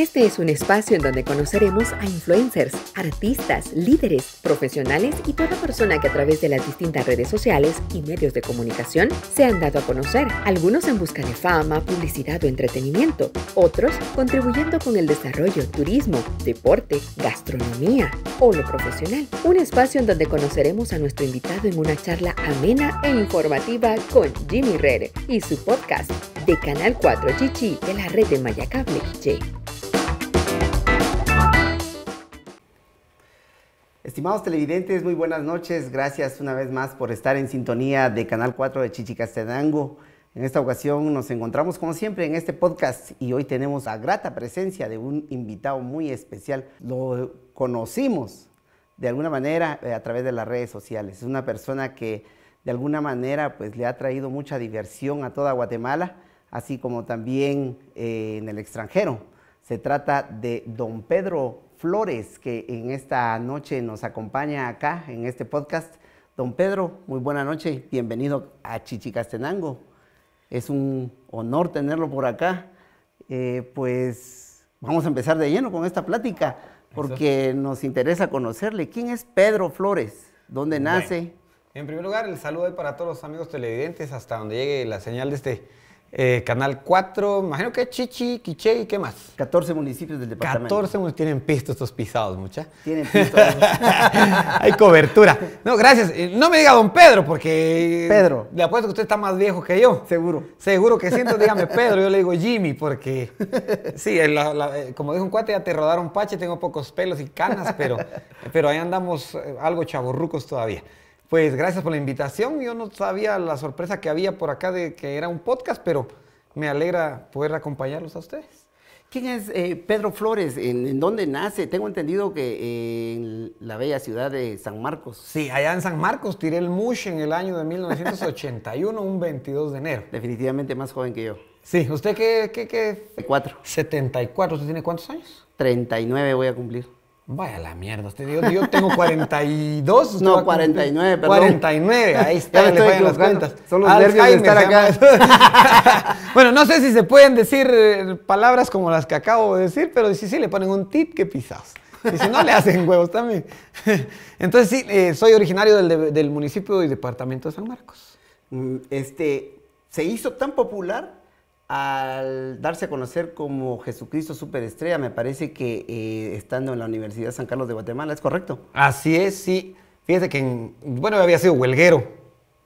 Este es un espacio en donde conoceremos a influencers, artistas, líderes, profesionales y toda persona que a través de las distintas redes sociales y medios de comunicación se han dado a conocer, algunos en busca de fama, publicidad o entretenimiento, otros contribuyendo con el desarrollo, turismo, deporte, gastronomía o lo profesional. Un espacio en donde conoceremos a nuestro invitado en una charla amena e informativa con Jimmy Red y su podcast de Canal 4 Chichi de la red de Maya Cable. Estimados televidentes, muy buenas noches. Gracias una vez más por estar en sintonía de Canal 4 de Chichicastenango. En esta ocasión nos encontramos como siempre en este podcast y hoy tenemos la grata presencia de un invitado muy especial. Lo conocimos de alguna manera eh, a través de las redes sociales. Es una persona que de alguna manera pues le ha traído mucha diversión a toda Guatemala, así como también eh, en el extranjero. Se trata de don Pedro Flores, que en esta noche nos acompaña acá en este podcast. Don Pedro, muy buena noche, bienvenido a Chichicastenango. Es un honor tenerlo por acá. Eh, pues vamos a empezar de lleno con esta plática, porque nos interesa conocerle. ¿Quién es Pedro Flores? ¿Dónde nace? en primer lugar, el saludo para todos los amigos televidentes, hasta donde llegue la señal de este eh, Canal 4, imagino que Chichi, Quiche y qué más. 14 municipios del departamento. 14 municipios tienen pistos estos pisados, mucha. Tienen Hay cobertura. No, gracias. Eh, no me diga don Pedro, porque. Eh, Pedro. Le apuesto que usted está más viejo que yo. Seguro. Seguro que siento, dígame Pedro, yo le digo Jimmy, porque. Sí, como dijo un cuate, ya te rodaron pache, tengo pocos pelos y canas, pero, pero ahí andamos algo chaborrucos todavía. Pues gracias por la invitación. Yo no sabía la sorpresa que había por acá de que era un podcast, pero me alegra poder acompañarlos a ustedes. ¿Quién es eh, Pedro Flores? ¿En, dónde nace? Tengo entendido que eh, en la bella ciudad de San Marcos. Sí, allá en San Marcos tiré el mush en el año de 1981, un 22 de enero. Definitivamente más joven que yo. Sí, ¿usted qué? qué, qué? 74. 74, ¿usted tiene cuántos años? 39 voy a cumplir. Vaya la mierda, yo, yo tengo 42. no, 49, perdón. 49, ahí está, le fallan las cuentas. Son los nervios de estar acá. bueno, no sé si se pueden decir eh, palabras como las que acabo de decir, pero si sí le ponen un tip que pisas. Y si no, le hacen huevos también. Entonces, sí, eh, soy originario del, del municipio y departamento de San Marcos. Mm, este, se hizo tan popular al darse a conocer como Jesucristo Superestrella, me parece que eh, estando en la Universidad San Carlos de Guatemala, ¿es correcto? Así es, sí. Fíjese que, bueno, yo había sido huelguero,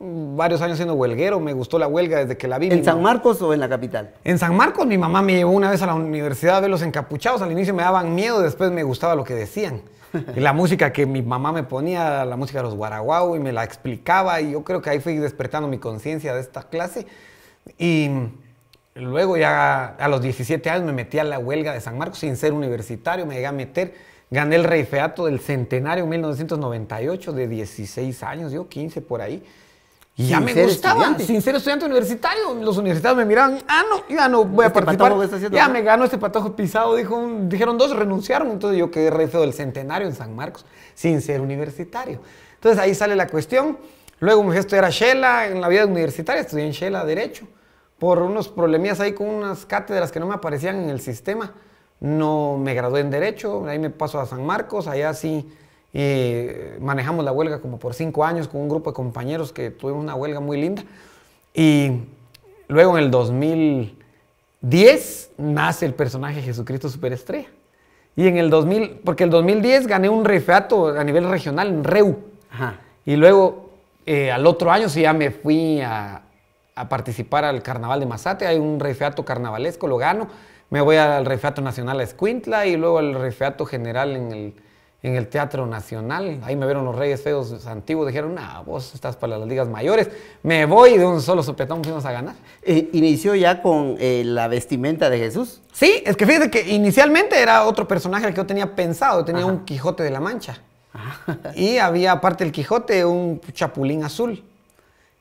varios años siendo huelguero, me gustó la huelga desde que la vi. ¿En San Marcos o en la capital? En San Marcos mi mamá me llevó una vez a la universidad a ver los encapuchados, al inicio me daban miedo, después me gustaba lo que decían. la música que mi mamá me ponía, la música de los Guaraguao, y me la explicaba, y yo creo que ahí fui despertando mi conciencia de esta clase. Y Luego ya a los 17 años me metí a la huelga de San Marcos sin ser universitario, me llegué a meter, gané el reifeato del centenario en 1998 de 16 años, yo 15 por ahí. Y ya me gustaba, sin ser estudiante universitario, los universitarios me miraban, ah, no, ya no voy a este participar. Ya me ganó este patojo pisado, dijeron dos, renunciaron, entonces yo quedé reifeo del centenario en San Marcos, sin ser universitario. Entonces ahí sale la cuestión. Luego me fui a estudiar a Shela, en la vida universitaria, estudié en Shela Derecho por unos problemillas ahí con unas cátedras que no me aparecían en el sistema. No me gradué en Derecho, ahí me paso a San Marcos, allá sí eh, manejamos la huelga como por cinco años con un grupo de compañeros que tuvimos una huelga muy linda. Y luego en el 2010 nace el personaje Jesucristo Superestrella. Y en el 2000, porque el 2010 gané un refeato a nivel regional en REU. Y luego eh, al otro año sí ya me fui a, a participar al carnaval de Mazate, hay un refeato carnavalesco, lo gano, me voy al refeato nacional a Escuintla y luego al refeato general en el, en el Teatro Nacional. Ahí me vieron los Reyes Feos antiguos, dijeron, ah, vos estás para las ligas mayores, me voy de un solo sopetón fuimos a ganar. Eh, ¿Inició ya con eh, la vestimenta de Jesús? Sí, es que fíjate que inicialmente era otro personaje al que yo tenía pensado, tenía un Quijote de la Mancha. Ah. Y había aparte del Quijote un chapulín azul.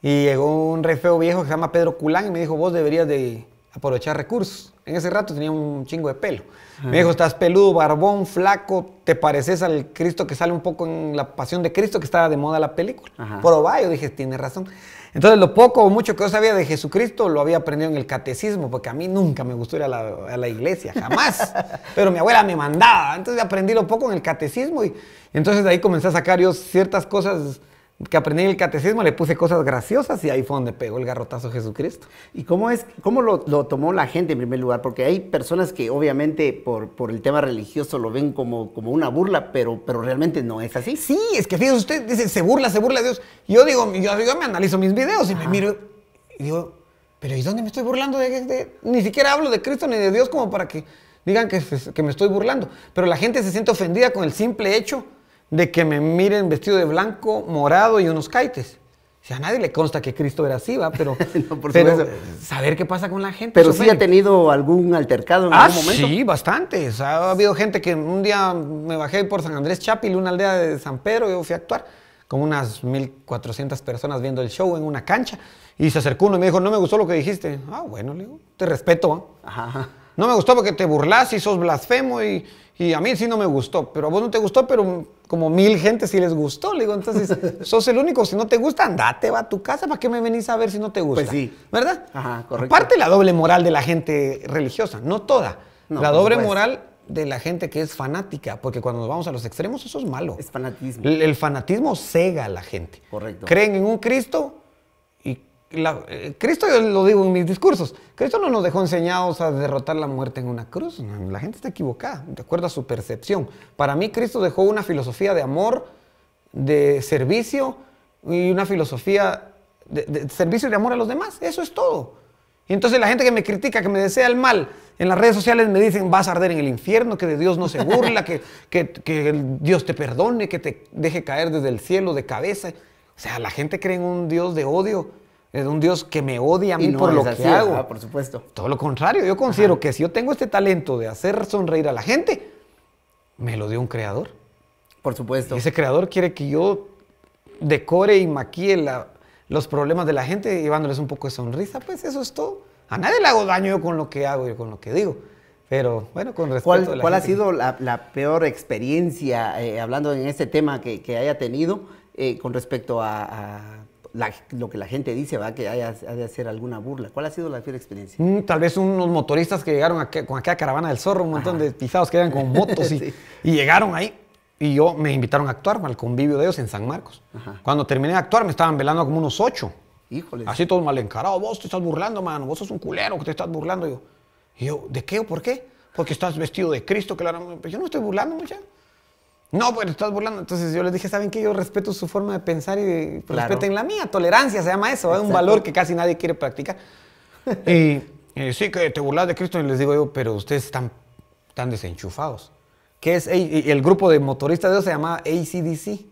Y llegó un refeo viejo que se llama Pedro Culán y me dijo, vos deberías de aprovechar recursos. En ese rato tenía un chingo de pelo. Me dijo, estás peludo, barbón, flaco, te pareces al Cristo que sale un poco en la Pasión de Cristo, que estaba de moda la película. Por Probá, yo dije, tiene razón. Entonces, lo poco o mucho que yo sabía de Jesucristo lo había aprendido en el catecismo, porque a mí nunca me gustó ir a la, iglesia, jamás. Pero mi abuela me mandaba. Entonces, aprendí lo poco en el catecismo y, entonces de ahí comencé a sacar yo ciertas cosas que aprendí el catecismo, le puse cosas graciosas y ahí fue donde pegó el garrotazo Jesucristo. ¿Y cómo, es, cómo lo, tomó la gente en primer lugar? Porque hay personas que obviamente por, por el tema religioso lo ven como, como una burla, pero, pero realmente no es así. Sí, es que fíjense, usted, dice, se burla, se burla de Dios. Yo digo, yo, me analizo mis videos y me miro y digo, pero ¿y dónde me estoy burlando? De, de, ni siquiera hablo de Cristo ni de Dios como para que digan que, que me estoy burlando. Pero la gente se siente ofendida con el simple hecho de que me miren vestido de blanco, morado y unos caites. O sea, a nadie le consta que Cristo era así, Pero, por saber qué pasa con la gente. Pero sí ha tenido algún altercado en ah, algún momento. Sí, bastante. ha habido gente que un día me bajé por San Andrés Chapil, una aldea de San Pedro, yo fui a actuar con unas 1.400 personas viendo el show en una cancha. Y se acercó uno y me dijo, no me gustó lo que dijiste. Ah, bueno, le digo, te respeto. No me gustó porque te burlas y sos blasfemo y y a mí sí no me gustó, pero a vos no te gustó, pero como mil gente sí les gustó. Le digo, entonces, sos el único, si no te gusta, andate, va a tu casa, ¿para qué me venís a ver si no te gusta? Pues sí. ¿Verdad? Ajá, correcto. Parte la doble moral de la gente religiosa, no toda. la doble moral de la gente que es fanática, porque cuando nos vamos a los extremos, eso es malo. Es fanatismo. El, el fanatismo cega a la gente. Correcto. Creen en un Cristo, eh, Cristo, yo lo digo en mis discursos, Cristo no nos dejó enseñados a derrotar la muerte en una cruz. La gente está equivocada, de acuerdo a su percepción. Para mí, Cristo dejó una filosofía de amor, de servicio y una filosofía de, servicio y de amor a los demás. Eso es todo. Y entonces la gente que me critica, que me desea el mal, en las redes sociales me dicen, vas a arder en el infierno, que de Dios no se burla, que, que, que Dios te perdone, que te deje caer desde el cielo de cabeza. O sea, la gente cree en un Dios de odio es un Dios que me odia a mí por lo que hago. por supuesto. Todo lo contrario, yo considero que si yo tengo este talento de hacer sonreír a la gente, me lo dio un creador. Por supuesto. Y ese creador quiere que yo decore y maquille los problemas de la gente llevándoles un poco de sonrisa, pues eso es todo. A nadie le hago daño yo con lo que hago, y con lo que digo. Pero bueno, con respecto ¿Cuál, a la ¿Cuál ha sido la, peor experiencia, eh, hablando en este tema, que, haya tenido eh, con respecto a lo que la gente dice va que haya, ha de hacer alguna burla. ¿Cuál ha sido la fiel experiencia? Mm, tal vez unos motoristas que llegaron con aquella caravana del zorro, un montón de pisados que eran con motos y, llegaron ahí. Y yo me invitaron a actuar al convivio de ellos en San Marcos. Cuando terminé de actuar me estaban velando como unos ocho. Híjole. Así todos mal encarados. Vos te estás burlando, mano. Vos sos un culero que te estás burlando. Y yo, ¿de qué o por qué? Porque estás vestido de Cristo. Que Yo no estoy burlando, muchacho. No, pero pues, estás burlando. Entonces yo les dije, ¿saben que Yo respeto su forma de pensar y respeten la mía. Tolerancia se llama eso, es ¿eh? un valor que casi nadie quiere practicar. y, eh, sí, que te burlas de Cristo y les digo yo, pero ustedes están, desenchufados. Que es el grupo de motoristas de ellos se llamaba ACDC.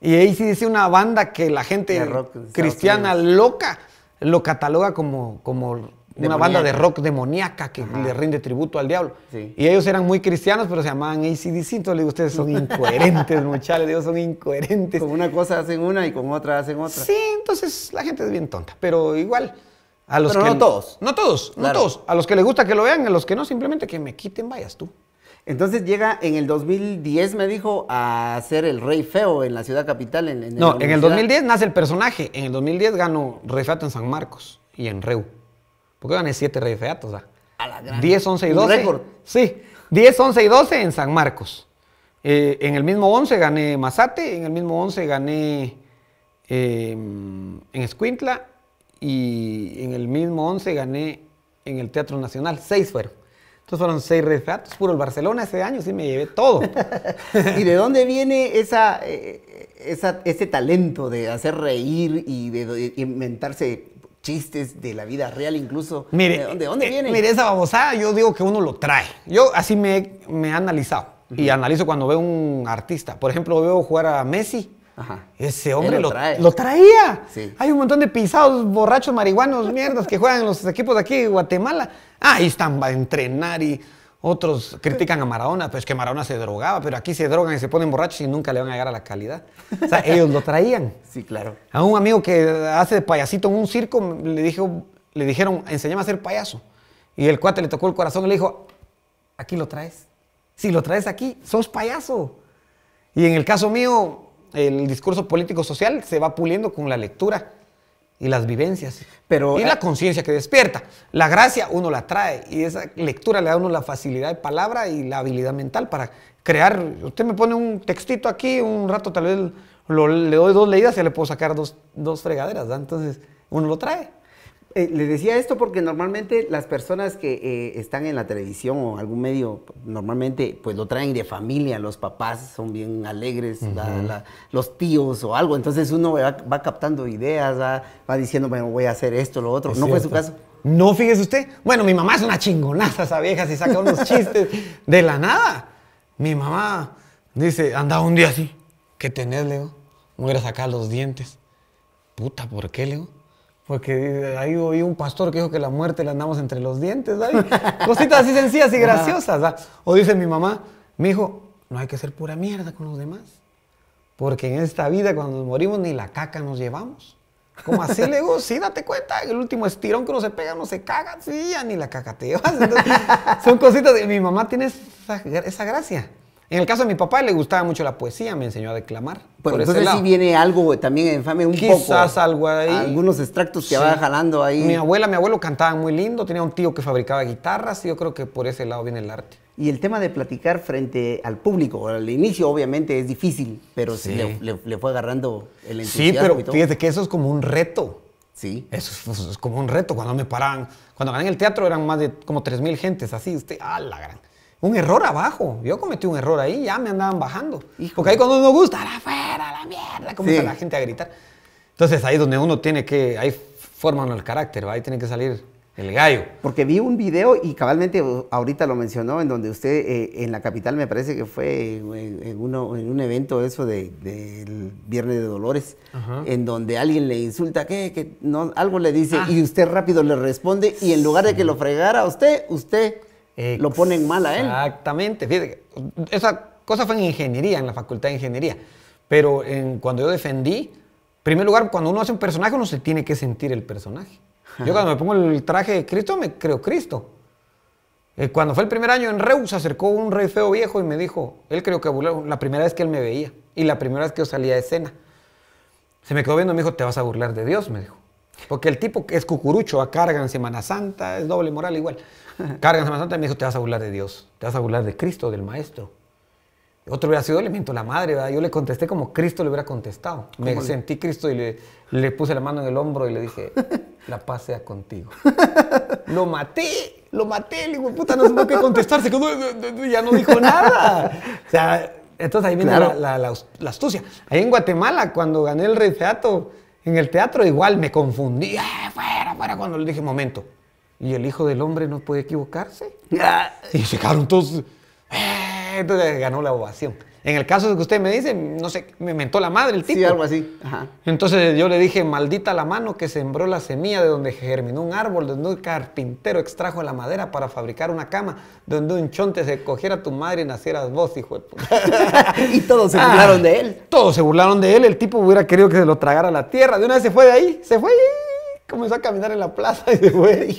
Y ACDC, es una banda que la gente cristiana loca lo cataloga como, como una banda de rock demoníaca que le rinde tributo al diablo. Y ellos eran muy cristianos, pero se llamaban ACDC. Entonces le digo, ustedes son incoherentes, muchachos. Le digo, son incoherentes. Con una cosa hacen una y con otra hacen otra. Sí, entonces la gente es bien tonta. Pero igual, a los no todos. No todos, no todos. A los que les gusta que lo vean, a los que no, simplemente que me quiten, vayas tú. Entonces llega en el 2010, me dijo, a ser el rey feo en la ciudad capital. no, en el 2010 nace el personaje. En el 2010 gano refato en San Marcos y en Reu. Porque gané 7 redes ¿ah? 10, 11 y 12. Sí. 10, 11 y 12 en San Marcos. Eh, en el mismo 11 gané Masate, en el mismo 11 gané em, en Escuintla y en el mismo 11 gané en el Teatro Nacional. Seis fueron. Entonces fueron seis datos. puro el Barcelona ese año, sí me llevé todo. ¿Y de dónde viene eh, esa, ese talento de hacer reír y de inventarse chistes de la vida real incluso. Mire, ¿de dónde, eh, viene? Mire, esa babosada yo digo que uno lo trae. Yo así me, me he analizado y analizo cuando veo un artista. Por ejemplo, veo jugar a Messi. Ese hombre lo, lo, traía. Hay un montón de pisados, borrachos, marihuanos, mierdas que juegan en los equipos de aquí de Guatemala. Ah, ahí están, va a entrenar y otros critican a Maradona, pero es que Maradona se drogaba, pero aquí se drogan y se ponen borrachos y nunca le van a llegar a la calidad. O sea, ellos lo traían. Sí, claro. A un amigo que hace de payasito en un circo, le, dijo, le dijeron, enséñame a ser payaso. Y el cuate le tocó el corazón y le dijo, aquí lo traes. Si lo traes aquí, sos payaso. Y en el caso mío, el discurso político-social se va puliendo con la lectura y las vivencias. Pero, y la eh, conciencia que despierta. La gracia uno la trae y esa lectura le da a uno la facilidad de palabra y la habilidad mental para crear. Usted me pone un textito aquí, un rato tal vez le doy dos leídas y le puedo sacar dos, dos fregaderas. Entonces uno lo trae. Les eh, le decía esto porque normalmente las personas que eh, están en la televisión o algún medio, normalmente pues lo traen de familia, los papás son bien alegres, los tíos o algo, entonces uno va, captando ideas, va, diciendo, bueno, voy a hacer esto, lo otro. ¿No fue su caso? No, fíjese usted. Bueno, mi mamá es una chingonaza esa vieja, se saca unos chistes de la nada. Mi mamá dice, anda un día así, ¿qué tenés, Leo? No a sacar los dientes. Puta, ¿por qué, Leo? Porque eh, ahí oí un pastor que dijo que la muerte la andamos entre los dientes, Cositas así sencillas y graciosas. O dice mi mamá, mi hijo, no hay que ser pura mierda con los demás. Porque en esta vida, cuando nos morimos, ni la caca nos llevamos. Como así le digo, sí, date cuenta, el último estirón que uno se pega no se caga, sí, ya ni la caca te llevas. son cositas de mi mamá tiene esa, esa gracia. En el caso de mi papá le gustaba mucho la poesía, me enseñó a declamar. por entonces sí viene algo también infame un poco. Quizás algo ahí. Algunos extractos que va jalando ahí. Mi abuela, mi abuelo cantaba muy lindo, tenía un tío que fabricaba guitarras y yo creo que por ese lado viene el arte. Y el tema de platicar frente al público, al inicio obviamente es difícil, pero sí. le, fue agarrando el entusiasmo. Sí, pero fíjate que eso es como un reto. Sí. Eso es, como un reto. Cuando me paraban, cuando gané en el teatro eran más de como 3.000 gentes, así, usted, ah, la gran un error abajo. Yo cometí un error ahí, ya me andaban bajando. Porque ahí cuando uno gusta, la fuera, la mierda, comienza la gente a gritar. Entonces ahí donde uno tiene que, ahí forman el carácter, ahí tiene que salir el gallo. Porque vi un video y cabalmente ahorita lo mencionó, en donde usted eh, en la capital me parece que fue en, uno, en un evento eso del Viernes de Dolores, en donde alguien le insulta, que, que no, algo le dice ah. y usted rápido le responde y en lugar de que lo fregara a usted, usted lo ponen mal a él. Exactamente. esa cosa fue en ingeniería, en la facultad de ingeniería. Pero en, cuando yo defendí, en primer lugar, cuando uno hace un personaje, uno se tiene que sentir el personaje. Yo cuando me pongo el traje de Cristo, me creo Cristo. Eh, cuando fue el primer año en Reus, se acercó un rey feo viejo y me dijo, él creo que burló la primera vez que él me veía y la primera vez que yo salía de escena. Se me quedó viendo y me dijo, te vas a burlar de Dios, me dijo. Porque el tipo es cucurucho, a carga en Semana Santa, es doble moral igual. Carga en Semana Santa y me dijo, te vas a burlar de Dios, te vas a burlar de Cristo, del Maestro. Otro hubiera sido, le miento la madre, ¿verdad? Yo le contesté como Cristo le hubiera contestado. Me sentí Cristo y le, puse la mano en el hombro y le dije, la paz sea contigo. lo maté, lo maté, le digo, puta, no sé qué contestarse, ya no dijo nada. O sea, entonces ahí viene la, astucia. Ahí en Guatemala, cuando gané el rey Teatro, en el teatro igual me confundí, ah, fuera, fuera, cuando le dije, momento. ¿Y el hijo del hombre no puede equivocarse? Ah. Y se quedaron todos... Ah", entonces ganó la ovación. En el caso de que usted me dice, no sé, me mentó la madre el tipo. Sí, algo así. Entonces yo le dije, maldita la mano que sembró la semilla de donde germinó un árbol, de donde un carpintero extrajo la madera para fabricar una cama, donde un chonte se cogiera tu madre y nacieras vos, hijo de puta. y todos se burlaron de él. Ah, todos se burlaron de él. El tipo hubiera querido que se lo tragara la tierra. De una vez se fue de ahí, se fue y comenzó a caminar en la plaza y se fue.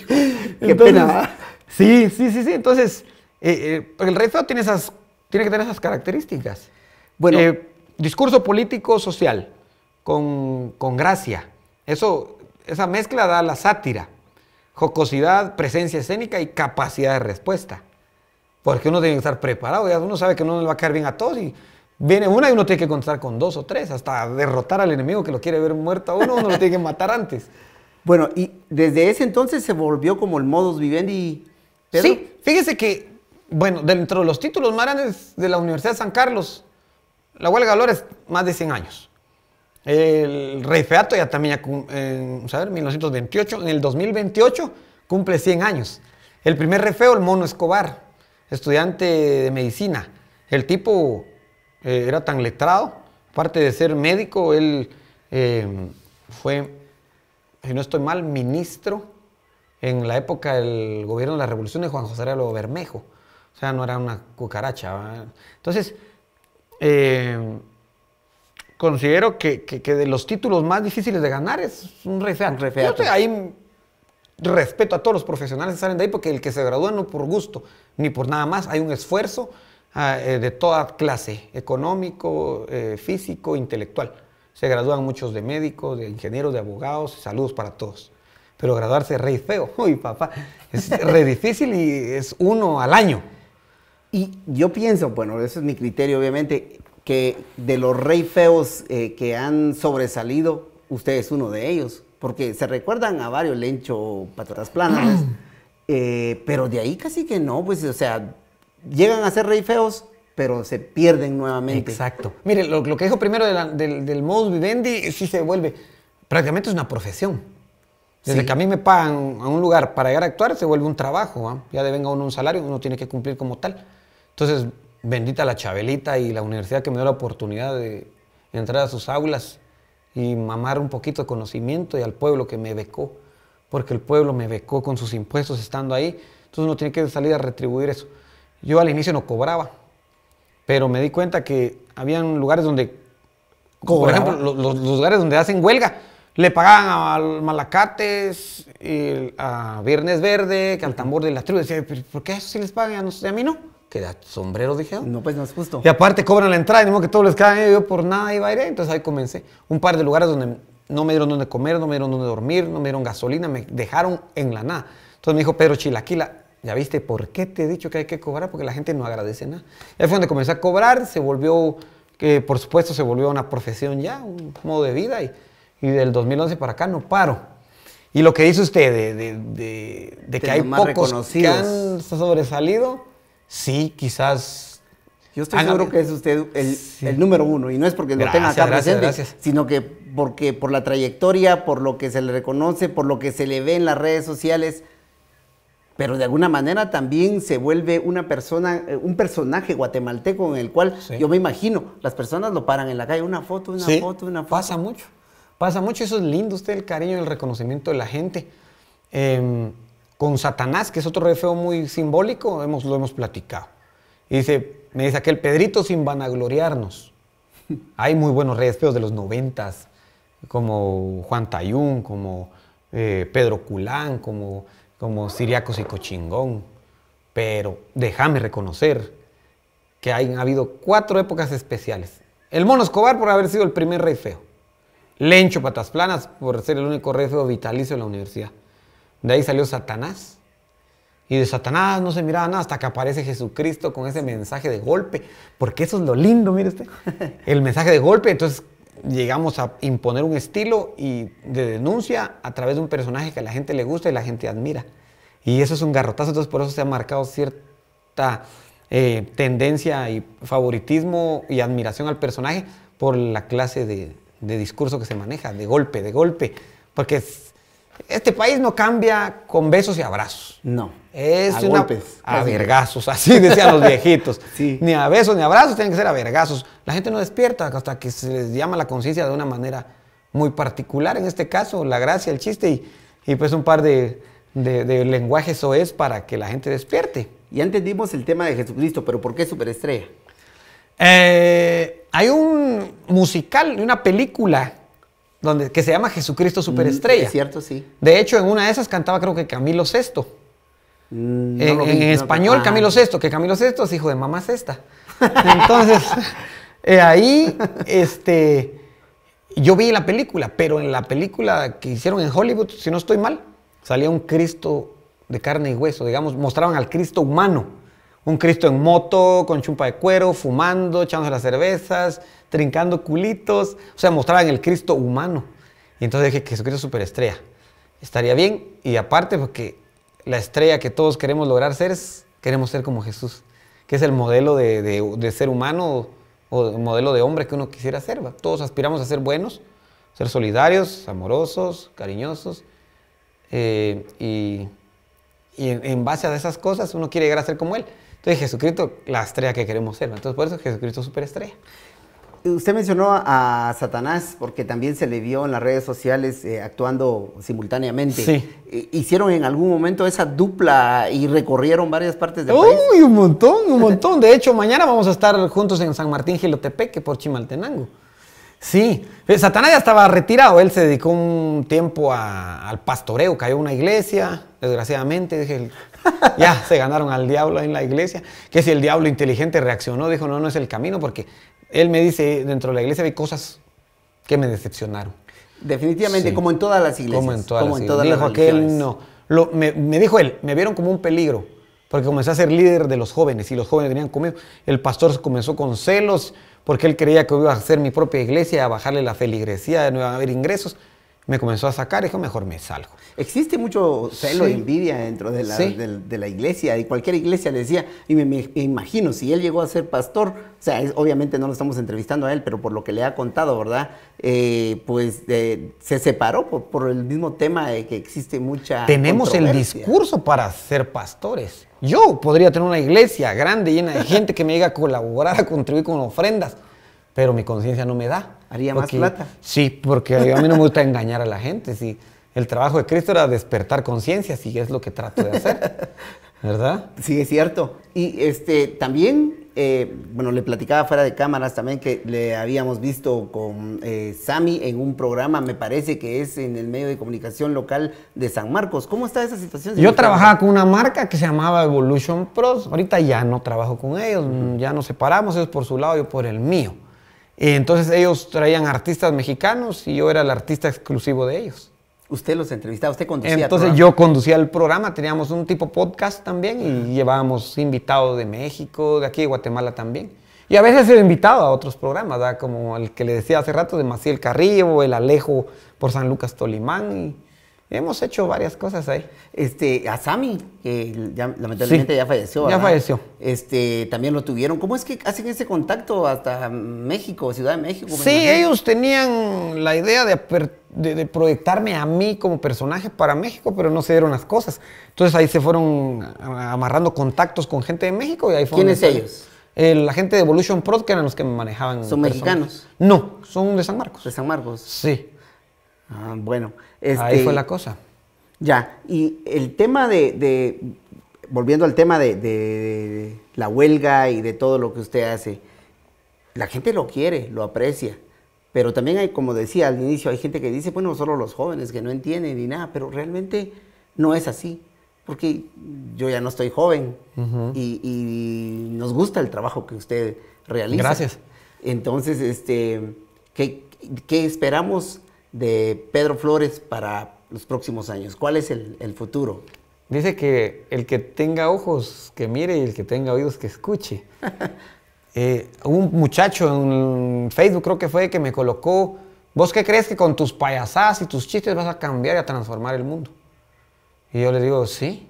Qué pena. Sí, sí, sí, sí. Entonces, eh, eh, el rey feo tiene esas tiene que tener esas características. Bueno, eh, discurso político social con, gracia. Eso, esa mezcla da la sátira, jocosidad, presencia escénica y capacidad de respuesta. Porque uno tiene que estar preparado, ya uno sabe que no le va a caer bien a todos y viene una y uno tiene que contar con dos o tres, hasta derrotar al enemigo que lo quiere ver muerto a uno, uno lo tiene que matar antes. Bueno, y desde ese entonces se volvió como el modus vivendi. Sí, fíjese que bueno, dentro de los títulos más grandes de la Universidad de San Carlos, la huelga de es más de 100 años. El rey Feato ya también, en, 1928, en el 2028 cumple 100 años. El primer refeo, el mono Escobar, estudiante de medicina. El tipo eh, era tan letrado, aparte de ser médico, él eh, fue, si no estoy mal, ministro en la época del gobierno de la revolución de Juan José Arelo Bermejo. O sea, no era una cucaracha. Entonces, eh, considero que, de los títulos más difíciles de ganar es un rey Un Yo respeto a todos los profesionales que salen de ahí porque el que se gradúa no por gusto ni por nada más, hay un esfuerzo ah, eh, de toda clase, económico, eh, físico, intelectual. Se gradúan muchos de médicos, de ingenieros, de abogados, saludos para todos. Pero graduarse es re feo, uy papá, es re difícil y es uno al año. Y yo pienso, bueno, ese es mi criterio obviamente, que de los rey feos eh, que han sobresalido, usted es uno de ellos, porque se recuerdan a varios Lencho, Patatas Planas, eh, pero de ahí casi que no, pues, o sea, llegan a ser rey feos, pero se pierden nuevamente. Exacto. Mire, lo, que dijo primero del, del modus vivendi sí se vuelve, prácticamente es una profesión. Desde que a mí me pagan a un lugar para llegar a actuar, se vuelve un trabajo. ¿ah? Ya devenga uno un salario, uno tiene que cumplir como tal. Entonces, bendita la Chabelita y la universidad que me dio la oportunidad de entrar a sus aulas y mamar un poquito de conocimiento y al pueblo que me becó, porque el pueblo me becó con sus impuestos estando ahí, entonces uno tiene que salir a retribuir eso. Yo al inicio no cobraba, pero me di cuenta que había lugares donde, por ejemplo, los, lugares donde hacen huelga, le pagaban a Malacates, y a Viernes Verde, que al tambor de la tribu, decía, ¿por qué eso sí les pagan? a mí no que sombrero dije. Ah". No, pues no es justo. Y aparte cobran la entrada, ni modo que todos les caen, yo por nada iba a ir, eh. entonces ahí comencé. Un par de lugares donde no me dieron donde comer, no me dieron donde dormir, no me dieron gasolina, me dejaron en la nada. Entonces me dijo Pedro Chilaquila, ya viste, ¿por qué te he dicho que hay que cobrar? Porque la gente no agradece nada. ahí fue donde comencé a cobrar, se volvió, por supuesto se volvió una profesión ya, un modo de vida, y, y del 2011 para acá no paro. Y lo que dice usted de, de, de, de que hay pocos que han sobresalido, sí, quizás... Yo estoy seguro que es usted el, número uno, y no es porque lo tenga acá presente, sino que porque por la trayectoria, por lo que se le reconoce, por lo que se le ve en las redes sociales, pero de alguna manera también se vuelve una persona, eh, un personaje guatemalteco en el cual yo me imagino, las personas lo paran en la calle, una foto, una foto, una foto. Pasa mucho, pasa mucho, eso es lindo, usted el cariño, el reconocimiento de la gente. Em, con Satanás, que es otro feo muy simbólico, hemos, lo hemos platicado. Y dice, me dice aquel Pedrito sin vanagloriarnos. Hay muy buenos reyes feos de los noventas, como Juan Tayún, como eh, Pedro Culán, como, como y Cochingón. Pero déjame reconocer que ha habido cuatro épocas especiales. El Mono Escobar por haber sido el primer rey feo. Lencho Patasplanas por ser el único rey feo vitalicio de la universidad. De ahí salió Satanás. Y de Satanás no se miraba nada hasta que aparece Jesucristo con ese mensaje de golpe. Porque eso es lo lindo, mire usted. El mensaje de golpe. Entonces llegamos a imponer un estilo y de denuncia a través de un personaje que a la gente le gusta y la gente admira. Y eso es un garrotazo. Entonces por eso se ha marcado cierta eh, tendencia y favoritismo y admiración al personaje por la clase de, de discurso que se maneja, de golpe, de golpe. Porque este país no cambia con besos y abrazos. No. Es a A vergazos, así decían los viejitos. Ni a besos ni abrazos, tienen que ser a vergazos. La gente no despierta hasta que se les llama la conciencia de una manera muy particular. En este caso, la gracia, el chiste y, pues un par de, lenguajes o es para que la gente despierte. Ya entendimos el tema de Jesucristo, pero ¿por qué superestrella? Eh, hay un musical, una película donde, que se llama Jesucristo mm, Superestrella. Es cierto, sí. De hecho, en una de esas cantaba creo que Camilo mm, VI. en, español, Camilo VI, ah. que Camilo VI es hijo de mamá Sexta. Entonces, eh, ahí, este, yo vi la película, pero en la película que hicieron en Hollywood, si no estoy mal, salía un Cristo de carne y hueso, digamos, mostraban al Cristo humano. Un Cristo en moto, con chumpa de cuero, fumando, echándose las cervezas, trincando culitos. O sea, mostraban el Cristo humano. Y entonces dije, Jesucristo es superestrella. Estaría bien. Y aparte, porque pues, la estrella que todos queremos lograr ser es, queremos ser como Jesús, que es el modelo de, ser humano o modelo de hombre que uno quisiera ser. Todos aspiramos a ser buenos, ser solidarios, amorosos, cariñosos. Eh, y, en, en base a esas cosas uno quiere llegar a ser como él. Entonces Jesucristo, la estrella que queremos ser. Entonces por eso Jesucristo es superestrella. Usted mencionó a Satanás porque también se le vio en las redes sociales eh, actuando simultáneamente. Sí. Eh, ¿Hicieron en algún momento esa dupla y recorrieron varias partes del país? ¡Uy, un montón, un montón! De hecho, mañana vamos a estar juntos en San Martín Gilotepeque por Chimaltenango. Sí, eh, Satanás ya estaba retirado, él se dedicó un tiempo al pastoreo, cayó una iglesia, desgraciadamente, dije, ya se ganaron al diablo en la iglesia. Que si el diablo inteligente reaccionó, dijo, no, no es el camino, porque él me dice, dentro de la iglesia hay cosas que me decepcionaron. Definitivamente, como en todas las iglesias. Como en todas las, iglesias. me, dijo él, me vieron como un peligro, porque comencé a ser líder de los jóvenes y los jóvenes venían conmigo. El pastor comenzó con celos porque él creía que iba a hacer mi propia iglesia, a bajarle la feligresía, no iba a haber ingresos me comenzó a sacar, dijo, mejor me salgo. Existe mucho celo e envidia dentro de la, iglesia, y cualquier iglesia decía, y me, imagino, si él llegó a ser pastor, o sea, obviamente no lo estamos entrevistando a él, pero por lo que le ha contado, ¿verdad? Eh, pues eh, se separó por, el mismo tema de que existe mucha... Tenemos el discurso para ser pastores. Yo podría tener una iglesia grande, llena de gente que me llega a colaborar, a contribuir con ofrendas, pero mi conciencia no me da. Haría más plata. Sí, porque a mí no me gusta engañar a la gente. Sí. El trabajo de Cristo era despertar conciencia, y es lo que trato de hacer. ¿Verdad? Sí, es cierto. Y este también, eh, bueno, le platicaba fuera de cámaras también que le habíamos visto con eh, en un programa, me parece que es en el medio de comunicación local de San Marcos. ¿Cómo está esa situación? Yo trabajaba con una marca que se llamaba Evolution Pros. Ahorita ya no trabajo con ellos, ya nos separamos, ellos por su lado, yo por el mío. Eh, entonces ellos traían artistas mexicanos y yo era el artista exclusivo de ellos. Usted los entrevistaba, usted conducía. Entonces yo conducía el programa, teníamos un tipo podcast también y llevábamos invitados de México, de aquí de Guatemala también. Y a veces he invitado a otros programas, como el que le decía hace rato de Maciel Carrillo, el Alejo por San Lucas Tolimán. Y, Hemos hecho varias cosas ahí. Este, a Sami, que lamentablemente ya falleció. Ya falleció. Este, también lo tuvieron. ¿Cómo es que hacen ese contacto hasta México, Ciudad de México? Sí, ellos tenían la idea de, proyectarme a mí como personaje para México, pero no se dieron las cosas. Entonces ahí se fueron amarrando contactos con gente de México y ahí fueron. ¿Quiénes ellos? la gente de Evolution Prod, que eran los que me manejaban. ¿Son mexicanos? No, son de San Marcos. De San Marcos. Sí. Ah, bueno. Ahí fue este, la cosa. Ya, y el tema de, volviendo al tema de, la huelga y de todo lo que usted hace, la gente lo quiere, lo aprecia, pero también hay, como decía al inicio, hay gente que dice, bueno, solo los jóvenes que no entienden ni nada, pero realmente no es así, porque yo ya no estoy joven y, nos gusta el trabajo que usted realiza. Gracias. Entonces, este, ¿qué, qué esperamos? de Pedro Flores para los próximos años? ¿Cuál es el, futuro? Dice que el que tenga ojos que mire y el que tenga oídos que escuche. Eh, un muchacho en Facebook creo que fue que me colocó, ¿vos qué crees que con tus payasadas y tus chistes vas a cambiar y a transformar el mundo? Y yo le digo, sí,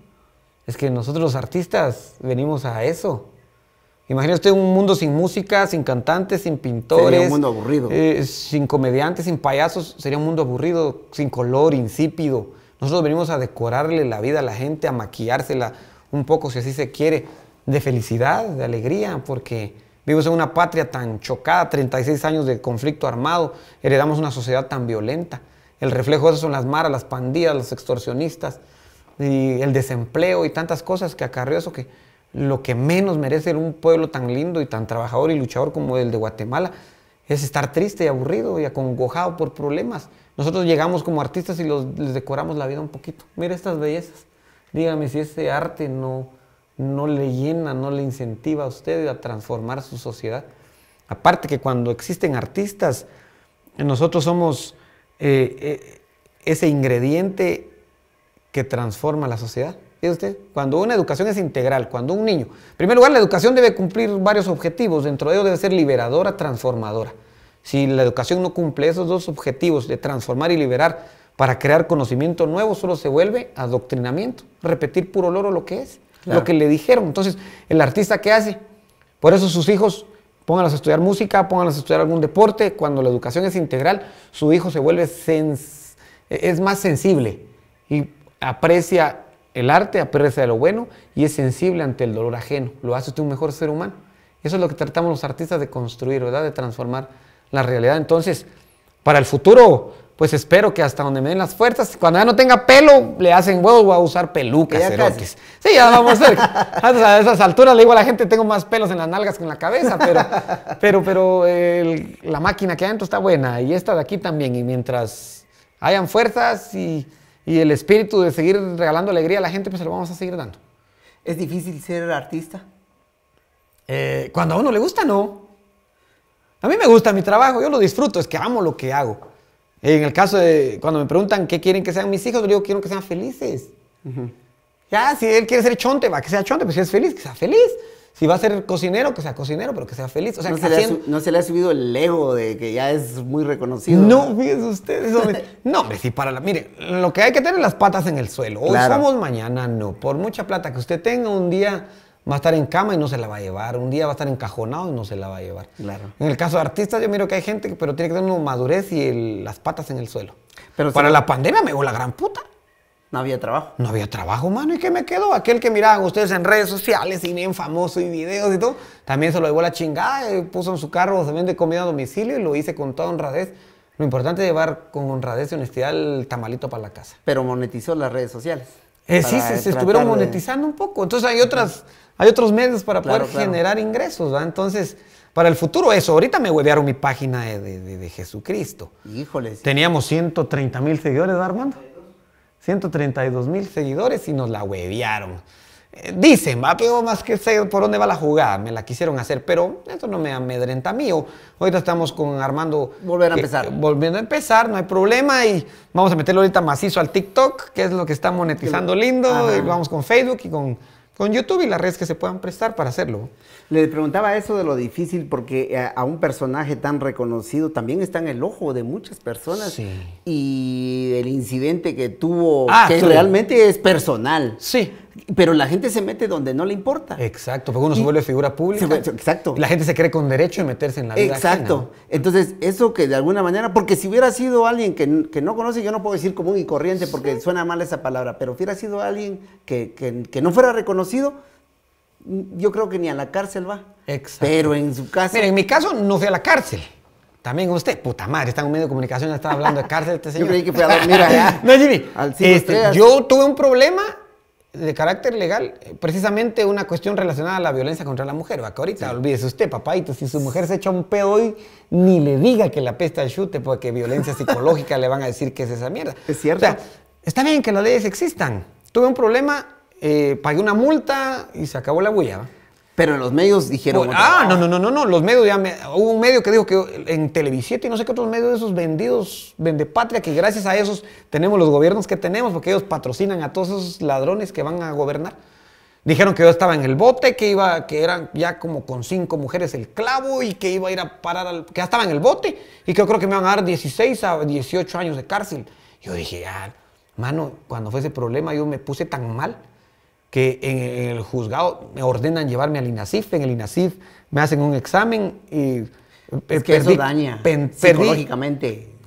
es que nosotros los artistas venimos a eso, Imagínate un mundo sin música, sin cantantes, sin pintores. Sería un mundo aburrido. Eh, sin comediantes, sin payasos. Sería un mundo aburrido, sin color, insípido. Nosotros venimos a decorarle la vida a la gente, a maquillársela un poco, si así se quiere, de felicidad, de alegría, porque vivimos en una patria tan chocada, 36 años de conflicto armado, heredamos una sociedad tan violenta. El reflejo de eso son las maras, las pandillas, los extorsionistas, y el desempleo y tantas cosas que acarreó eso que lo que menos merece un pueblo tan lindo y tan trabajador y luchador como el de Guatemala es estar triste y aburrido y acongojado por problemas. Nosotros llegamos como artistas y les decoramos la vida un poquito. Mira estas bellezas. Dígame si ese arte no, le llena, no le incentiva a usted a transformar su sociedad. Aparte que cuando existen artistas, nosotros somos eh, eh, ese ingrediente que transforma la sociedad cuando una educación es integral, cuando un niño. En primer lugar, la educación debe cumplir varios objetivos, dentro de ellos debe ser liberadora, transformadora. Si la educación no cumple esos dos objetivos de transformar y liberar para crear conocimiento nuevo, solo se vuelve adoctrinamiento, repetir puro loro lo que es, lo que le dijeron. Entonces, el artista, ¿qué hace? Por eso sus hijos pónganlos a estudiar música, pónganlos a estudiar algún deporte. Cuando la educación es integral, su hijo se vuelve es más sensible y aprecia el arte de lo bueno y es sensible ante el dolor ajeno. Lo hace usted un mejor ser humano. Eso es lo que tratamos los artistas de construir, ¿verdad? De transformar la realidad. Entonces, para el futuro, pues espero que hasta donde me den las fuerzas, cuando ya no tenga pelo, le hacen huevos, a usar pelucas, Sí, ya vamos a hacer. A esas alturas le digo a la gente, tengo más pelos en las nalgas que en la cabeza, pero, pero, pero la máquina que hay adentro está buena y esta de aquí también. Y mientras hayan fuerzas y y el espíritu de seguir regalando alegría a la gente, pues se lo vamos a seguir dando. ¿Es difícil ser artista? Eh, cuando a uno le gusta, no. A mí me gusta mi trabajo, yo lo disfruto, es que amo lo que hago. En el caso de cuando me preguntan qué quieren que sean mis hijos, yo digo, quiero que sean felices. Ya, si él quiere ser chonte, va, que sea chonte, pues si es feliz, que sea feliz. Si va a ser cocinero, que sea cocinero, pero que sea feliz. O sea, no, se le ha, subido el ego de que ya es muy reconocido. No, fíjense ustedes. no, hombre, si para la. Mire, lo que hay que tener las patas en el suelo. Hoy somos, mañana no. Por mucha plata que usted tenga, un día va a estar en cama y no se la va a llevar. Un día va a estar encajonado y no se la va a llevar. Claro. En el caso de artistas, yo miro que hay gente que pero tiene que tener una madurez y las patas en el suelo. Pero Para la pandemia me dio la gran puta. No había trabajo. No había trabajo, mano. ¿Y qué me quedó? Aquel que a ustedes en redes sociales y bien famoso y videos y todo, también se lo llevó la chingada, eh, puso en su carro también de comida a domicilio y lo hice con toda honradez. Lo importante es llevar con honradez y honestidad el tamalito para la casa. Pero monetizó las redes sociales. Eh, sí, se, estuvieron monetizando un poco. Entonces hay otras, hay otros medios para poder generar ingresos, Entonces, para el futuro eso. Ahorita me huevearon mi página de, Jesucristo. Híjole. Teníamos 130 mil seguidores, Armando? 132 mil seguidores y nos la huevearon. Eh, dicen, va, pero más que sé por dónde va la jugada, me la quisieron hacer, pero esto no me amedrenta a mí. Ahorita estamos con Armando. Volver a empezar. Volviendo a empezar, no hay problema y vamos a meterlo ahorita macizo al TikTok, que es lo que está monetizando lindo, y vamos con Facebook y con con YouTube y las redes que se puedan prestar para hacerlo. Le preguntaba eso de lo difícil porque eh, a, un personaje tan reconocido también está en el ojo de muchas personas y el incidente que tuvo, ah, que realmente es personal. Sí pero la gente se mete donde no le importa. Exacto, porque uno se vuelve figura pública. exacto. La gente se cree con derecho de meterse en la vida. Exacto. Entonces, eso que de alguna manera, porque si hubiera sido alguien que, no conoce, yo no puedo decir común y corriente porque suena mal esa palabra, pero si hubiera sido alguien que, no fuera reconocido, yo creo que ni a la cárcel va. Exacto. Pero en su caso. Mira, en mi caso no fui a la cárcel. También usted, puta madre, está en un medio de comunicación, está hablando de cárcel este señor. Yo creí que fue a dormir allá. no, Jimmy. Al este, yo tuve un problema de carácter legal, eh, precisamente una cuestión relacionada a la violencia contra la mujer. Va, que ahorita olvídese usted, papáito, si su mujer se echa un pedo hoy, ni le diga que la pesta al chute, porque violencia psicológica le van a decir que es esa mierda. Es cierto. está bien que las leyes existan. Tuve un problema, eh, pagué una multa y se acabó la bulla. Pero en los medios dijeron. Pues, ah, no, no, no, no, no. Los medios ya. hubo un medio que dijo que en televisión y no sé qué otros medios de esos vendidos, vende que gracias a esos tenemos los gobiernos que tenemos, porque ellos patrocinan a todos esos ladrones que van a gobernar. Dijeron que yo estaba en el bote, que iba, que eran ya como con cinco mujeres el clavo y que iba a ir a parar al. que ya estaba en el bote y que yo creo que me van a dar 16 a 18 años de cárcel. Yo dije, ah, mano, cuando fue ese problema yo me puse tan mal que en el juzgado me ordenan llevarme al INASIF, en el INASIF me hacen un examen y... Eh, es que eso daña pen,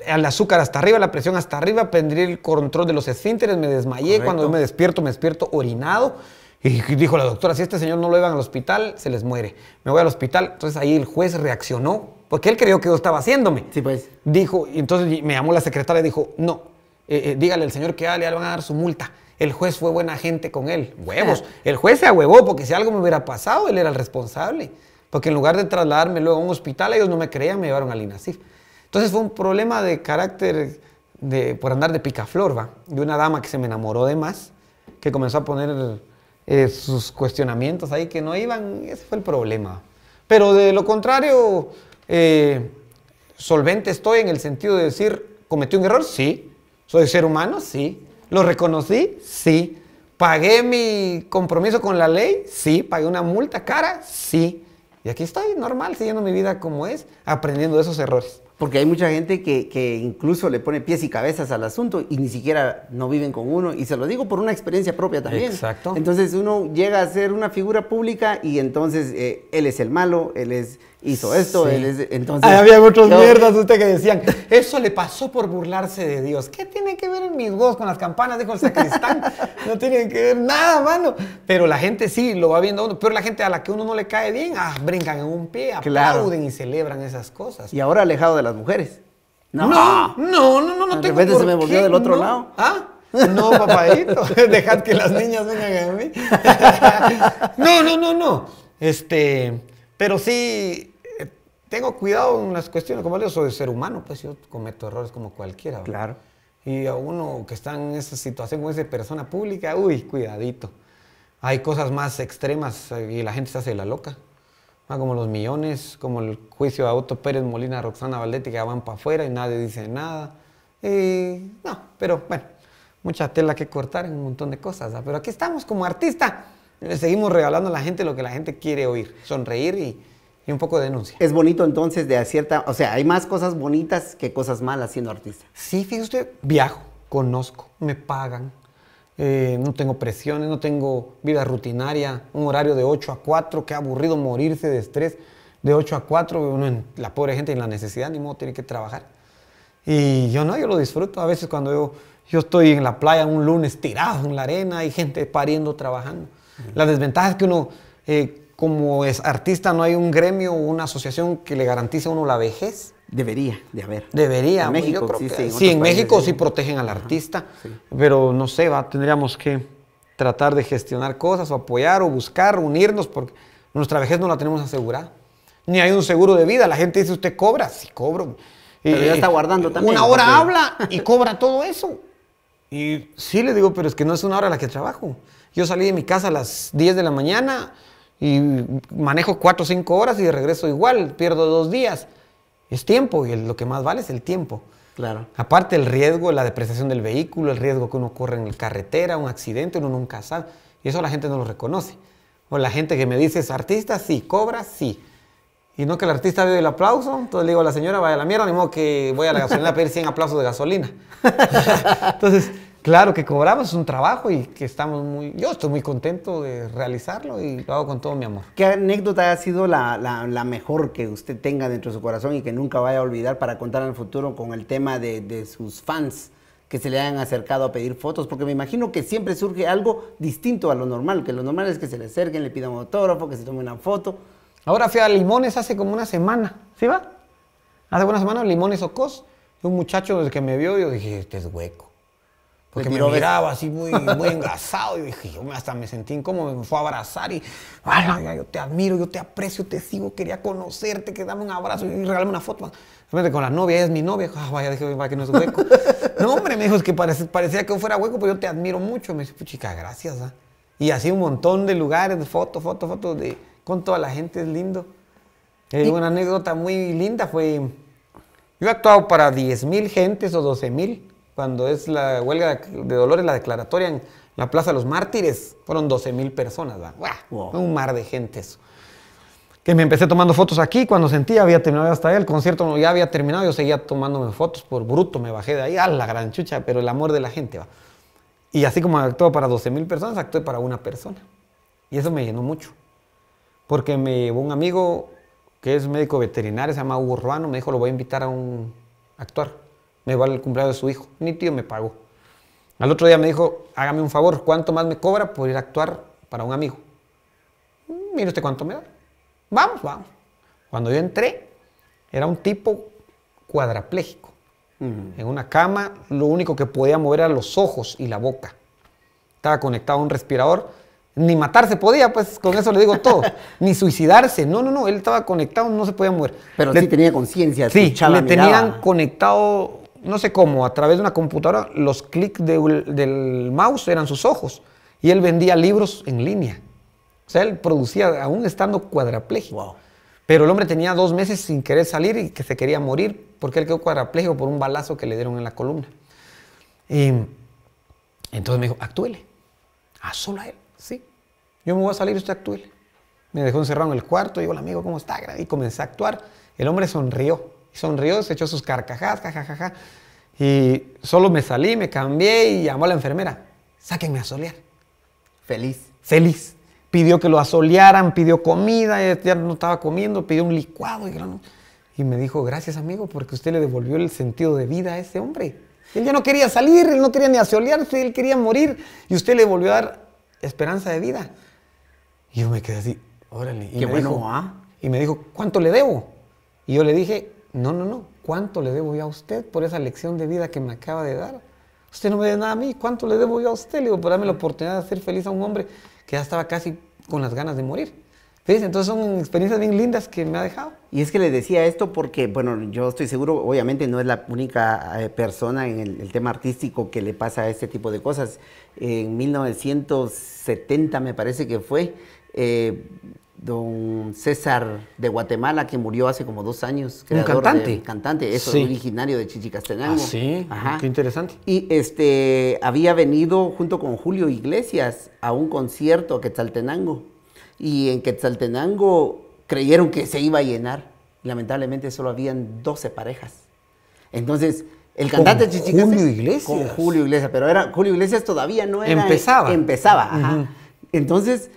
Al azúcar hasta arriba, la presión hasta arriba, perdí el control de los esfínteres, me desmayé, cuando yo me despierto, me despierto orinado. Y dijo la doctora, si este señor no lo llevan al hospital, se les muere. Me voy al hospital. Entonces ahí el juez reaccionó, porque él creyó que yo estaba haciéndome. Sí, pues. Dijo, y entonces me llamó la secretaria y dijo, no, eh, eh, dígale al señor que ya le van a dar su multa. El juez fue buena gente con él. Huevos. El juez se ahuevó porque si algo me hubiera pasado, él era el responsable. Porque en lugar de trasladarme luego a un hospital, ellos no me creían, me llevaron al INASIF. Entonces fue un problema de carácter de, por andar de picaflor, va. De una dama que se me enamoró de más, que comenzó a poner eh, sus cuestionamientos ahí que no iban. Ese fue el problema. Pero de lo contrario, eh, solvente estoy en el sentido de decir, ¿cometí un error? Sí. ¿Soy ser humano? Sí. ¿Lo reconocí? Sí. ¿Pagué mi compromiso con la ley? Sí. ¿Pagué una multa cara? Sí. Y aquí estoy, normal, siguiendo mi vida como es, aprendiendo de esos errores. Porque hay mucha gente que, incluso le pone pies y cabezas al asunto y ni siquiera no viven con uno. Y se lo digo por una experiencia propia también. Exacto. Entonces uno llega a ser una figura pública y entonces eh, él es el malo, él es hizo esto. Él, entonces, había muchos mierdas usted que decían, eso le pasó por burlarse de Dios. ¿Qué tiene que ver en mis huevos con las campanas? Dijo el sacristán. no tiene que ver nada, mano. Pero la gente sí lo va viendo uno. Pero la gente a la que uno no le cae bien, ah, brincan en un pie, aplauden y celebran esas cosas. Y ahora alejado de las mujeres. No, no, no, no, no, no De repente se me volvió del otro lado. ¿Ah? No, papadito, dejad que las niñas vengan a mí. no, no, no, no. Este, pero sí, tengo cuidado en las cuestiones, como yo soy ser humano, pues yo cometo errores como cualquiera. Claro. Y a uno que está en esa situación como esa persona pública, uy, cuidadito. Hay cosas más extremas eh, y la gente se hace la loca. va ah, como los millones, como el juicio de Otto Pérez Molina, Roxana Valdetti, que van para afuera y nadie dice nada. no, pero bueno, mucha tela que cortar en un montón de cosas. Pero aquí estamos como artista. Le seguimos regalando a la gente lo que la gente quiere oír. Sonreír y, y un poco de denuncia. Es bonito entonces de acierta...? o sea, hay más cosas bonitas que cosas malas siendo artista. Sí, fíjese viajo, conozco, me pagan, eh, no tengo presiones, no tengo vida rutinaria, un horario de 8 a 4, qué aburrido morirse de estrés, de 8 a 4, la pobre gente en la necesidad, ni modo, tiene que trabajar. Y yo no, yo lo disfruto. A veces cuando yo, yo estoy en la playa un lunes tirado en la arena, hay gente pariendo, trabajando. La desventaja es que uno... Eh, como es artista no hay un gremio o una asociación que le garantice a uno la vejez? Debería de haber. Debería. México, sí, sí, en, México sí protegen al artista, pero no sé, va, tendríamos que tratar de gestionar cosas o apoyar o buscar, unirnos, porque nuestra vejez no la tenemos asegurada. Ni hay un seguro de vida. La gente dice, usted cobra, sí cobro. ya está guardando también. Una hora habla y cobra todo eso. Y sí le digo, pero es que no es una hora la que trabajo. Yo salí de mi casa a las 10 de la mañana, y manejo cuatro o cinco horas y de regreso igual, pierdo dos días. Es tiempo y lo que más vale es el tiempo. Claro. Aparte el riesgo, la depreciación del vehículo, el riesgo que uno corre en la carretera, un accidente, uno nunca sabe. Y eso la gente no lo reconoce. O la gente que me dice, es artista, sí, cobra, sí. Y no que el artista vive el aplauso, entonces le digo a la señora, vaya a la mierda, ni modo que voy a la gasolina a pedir 100 aplausos de gasolina. entonces, Claro que cobramos, un trabajo y que estamos muy. Yo estoy muy contento de realizarlo y lo hago con todo mi amor. ¿Qué anécdota ha sido la, mejor que usted tenga dentro de su corazón y que nunca vaya a olvidar para contar en el futuro con el tema de, sus fans? que se le hayan acercado a pedir fotos, porque me imagino que siempre surge algo distinto a lo normal, que lo normal es que se le acerquen, le pidan un autógrafo, que se tome una foto. Ahora fui a Limones hace como una semana, ¿sí va? Hace una semana Limones Ocos, un muchacho que me vio yo dije, este es hueco. Porque me miraba así muy, muy engasado y dije, yo hasta me sentí como me fue a abrazar y, ay, yo te admiro, yo te aprecio, te sigo, quería conocerte, que dame un abrazo y regálame una foto. Realmente con la novia, ella es mi novia, ah, vaya, dije, que no es hueco. no, hombre, me dijo, que parecía, que que fuera hueco, pero yo te admiro mucho. Me dice, pues, chica, gracias. ¿ah?". Y así un montón de lugares, fotos, fotos, fotos, de, con toda la gente, es lindo. Eh, una anécdota muy linda fue, yo he actuado para 10 mil gentes o 12 mil cuando es la huelga de Dolores, la declaratoria en la Plaza de los Mártires, fueron 12 mil personas. Un mar de gente eso. Que me empecé tomando fotos aquí, cuando sentía había terminado hasta ahí, el concierto ya había terminado, yo seguía tomándome fotos, por bruto me bajé de ahí, a la gran chucha, pero el amor de la gente va. Y así como actúo para 12 mil personas, actué para una persona. Y eso me llenó mucho. Porque me llevó un amigo que es médico veterinario, se llama Hugo Ruano, me dijo, lo voy a invitar a, un, actuar me va el cumpleaños de su hijo. Ni tío me pagó. Al otro día me dijo, hágame un favor, ¿cuánto más me cobra por ir a actuar para un amigo? Mire usted cuánto me da. Vamos, vamos. Cuando yo entré, era un tipo cuadraplégico. Mm. En una cama, lo único que podía mover eran los ojos y la boca. Estaba conectado a un respirador. Ni matarse podía, pues con eso le digo todo. Ni suicidarse. No, no, no. Él estaba conectado, no se podía mover. Pero sí tenía conciencia. Sí, le tenían conectado no sé cómo, a través de una computadora, los clics del mouse eran sus ojos. Y él vendía libros en línea. O sea, él producía, aún estando cuadraplégico. Pero el hombre tenía dos meses sin querer salir y que se quería morir porque él quedó cuadraplégico por un balazo que le dieron en la columna. entonces me dijo, actúele. Ah, solo a él. Sí. Yo me voy a salir, usted actúele. Me dejó encerrado en el cuarto, digo, hola amigo, ¿cómo está? Y comencé a actuar. El hombre sonrió sonrió, se echó sus carcajadas, jajajaja. Y solo me salí, me cambié y llamó a la enfermera. Sáquenme a solear. Feliz. Feliz. Pidió que lo asolearan, pidió comida, ya no estaba comiendo, pidió un licuado. Y, y me dijo, gracias amigo, porque usted le devolvió el sentido de vida a ese hombre. Él ya no quería salir, él no quería ni asolearse, él quería morir. Y usted le volvió a dar esperanza de vida. Y yo me quedé así, órale. Y me bueno, dijo, ¿ah? Y me dijo, ¿cuánto le debo? Y yo le dije, no, no, no. ¿Cuánto le debo yo a usted por esa lección de vida que me acaba de dar? Usted no me debe nada a mí. ¿Cuánto le debo yo a usted? Le digo, por darme la oportunidad de ser feliz a un hombre que ya estaba casi con las ganas de morir. Entonces son experiencias bien lindas que me ha dejado. Y es que le decía esto porque, bueno, yo estoy seguro, obviamente no es la única eh, persona en el, tema artístico que le pasa a este tipo de cosas. En 1970 me parece que fue, eh, don César de Guatemala, que murió hace como dos años. Un cantante. cantante, eso, es originario de Chichicastenango. Ah, sí, Ajá. qué interesante. Y este, había venido junto con Julio Iglesias a un concierto a Quetzaltenango. Y en Quetzaltenango creyeron que se iba a llenar. Lamentablemente solo habían 12 parejas. Entonces, el cantante Chichicastenango. Julio Iglesias. Con Julio Iglesias, pero era, Julio Iglesias todavía no era. Empezaba. Empezaba, Entonces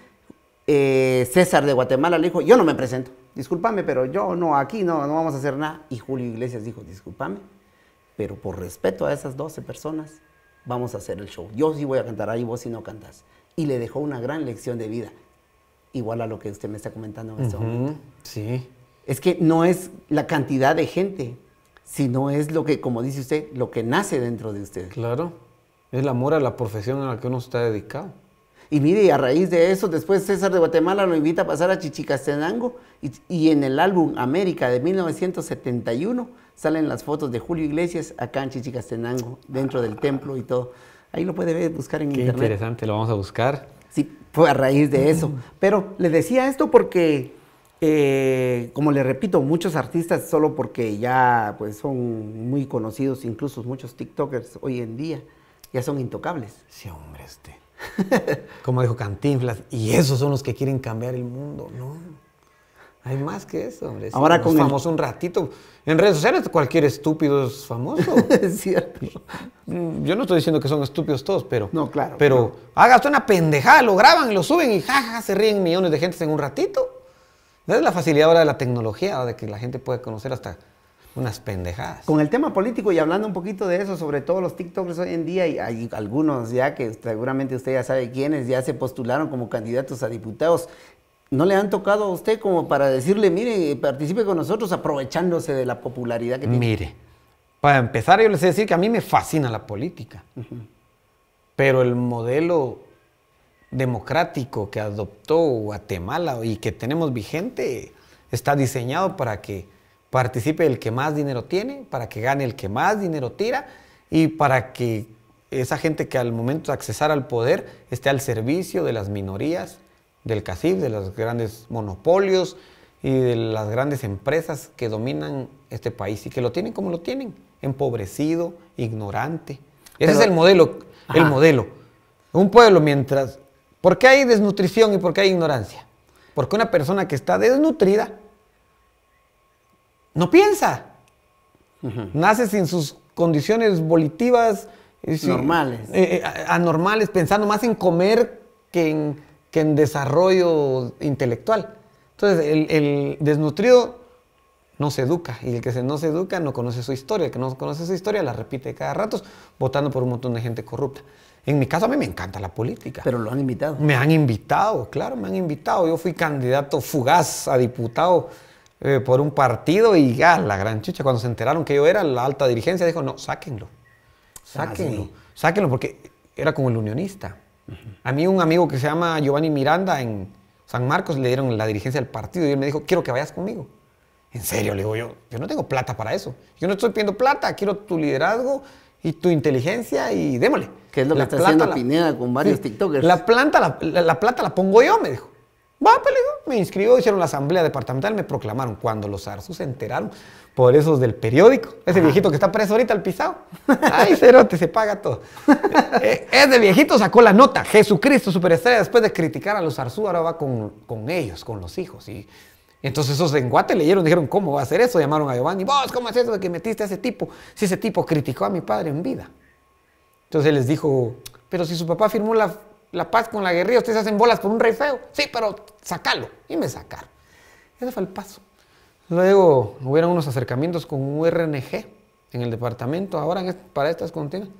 eh, César de Guatemala le dijo, yo no me presento, discúlpame, pero yo no, aquí no, no vamos a hacer nada. Y Julio Iglesias dijo, discúlpame, pero por respeto a esas 12 personas, vamos a hacer el show. Yo sí voy a cantar ahí, vos sí no cantas. Y le dejó una gran lección de vida, igual a lo que usted me está comentando en este momento. Sí. Es que no es la cantidad de gente, sino es lo que, como dice usted, lo que nace dentro de usted. Claro. Es el amor a la profesión a la que uno está dedicado. Y mire, y a raíz de eso, después César de Guatemala lo invita a pasar a Chichicastenango y, y, en el álbum América de 1971 salen las fotos de Julio Iglesias acá en Chichicastenango, dentro del templo y todo. Ahí lo puede ver, buscar en Qué interesante, lo vamos a buscar. Sí, fue a raíz de eso. Pero le decía esto porque eh, como le repito, muchos artistas, solo porque ya pues, son muy conocidos, incluso muchos TikTokers hoy en día, ya son intocables. Sí, hombre, este. Como dijo Cantinflas, y esos son los que quieren cambiar el mundo. No, hay más que eso, hombre. Ahora con famoso un ratito. En redes sociales cualquier estúpido es famoso. es cierto. Mm, yo no estoy diciendo que son estúpidos todos, pero... No, claro. Pero hagas una pendejada, lo graban, lo suben y jaja, se ríen millones de gente en un ratito. Es la facilidad ahora de la tecnología, de que la gente puede conocer hasta unas pendejadas. Con el tema político y hablando un poquito de eso, sobre todo los TikTokers hoy en día, y hay algunos ya que seguramente usted ya sabe quiénes, ya se postularon como candidatos a diputados. ¿No le han tocado a usted como para decirle, mire, participe con nosotros aprovechándose de la popularidad que tiene? Mire, para empezar yo les voy a decir que a mí me fascina la política, pero el modelo democrático que adoptó Guatemala y que tenemos vigente está diseñado para que participe el que más dinero tiene, para que gane el que más dinero tira y para que esa gente que al momento de accesar al poder esté al servicio de las minorías, del CACIF, de los grandes monopolios y de las grandes empresas que dominan este país y que lo tienen como lo tienen, empobrecido, ignorante. Ese es el modelo, el modelo. Un pueblo mientras... ¿Por qué hay desnutrición y por qué hay ignorancia? Porque una persona que está desnutrida no piensa. Nace sin sus condiciones volitivas. normales. Eh, eh, anormales, pensando más en comer que en, que en desarrollo intelectual. Entonces, el, desnutrido no se educa y el que se no se educa no conoce su historia. El que no conoce su historia la repite cada rato, votando por un montón de gente corrupta. En mi caso, a mí me encanta la política. Pero lo han invitado. Me han invitado, claro, me han invitado. Yo fui candidato fugaz a diputado eh, por un partido y ya ah, la gran chucha. Cuando se enteraron que yo era, la alta dirigencia dijo, no, sáquenlo. Sáquenlo. Sáquenlo porque era como el unionista. A mí un amigo que se llama Giovanni Miranda en San Marcos le dieron la dirigencia del partido y él me dijo, quiero que vayas conmigo. En serio, le digo yo, yo no tengo plata para eso. Yo no estoy pidiendo plata, quiero tu liderazgo y tu inteligencia y démosle. Que es lo que está haciendo la, Pineda con varios TikTokers. La, planta, la, plata la pongo yo, me dijo. Va, pues le me inscribió, hicieron la asamblea departamental, me proclamaron. Cuando los zarzu se enteraron, por esos del periódico, ese viejito que está preso ahorita al pisado. Ay, cerote, se paga todo. Eh, ese viejito sacó la nota. Jesucristo, superestrella, después de criticar a los Arzú, ahora va con, ellos, con los hijos. Y entonces esos en Guate leyeron, dijeron, ¿cómo va a hacer eso? Llamaron a Giovanni, vos, ¿cómo haces eso de que metiste a ese tipo? Si ese tipo criticó a mi padre en vida. Entonces les dijo, pero si su papá firmó la la paz con la guerrilla, ustedes hacen bolas por un rey feo. Sí, pero sacalo. Y me sacar. Ese fue el paso. Luego hubieron unos acercamientos con un RNG en el departamento, ahora para estas contiendas,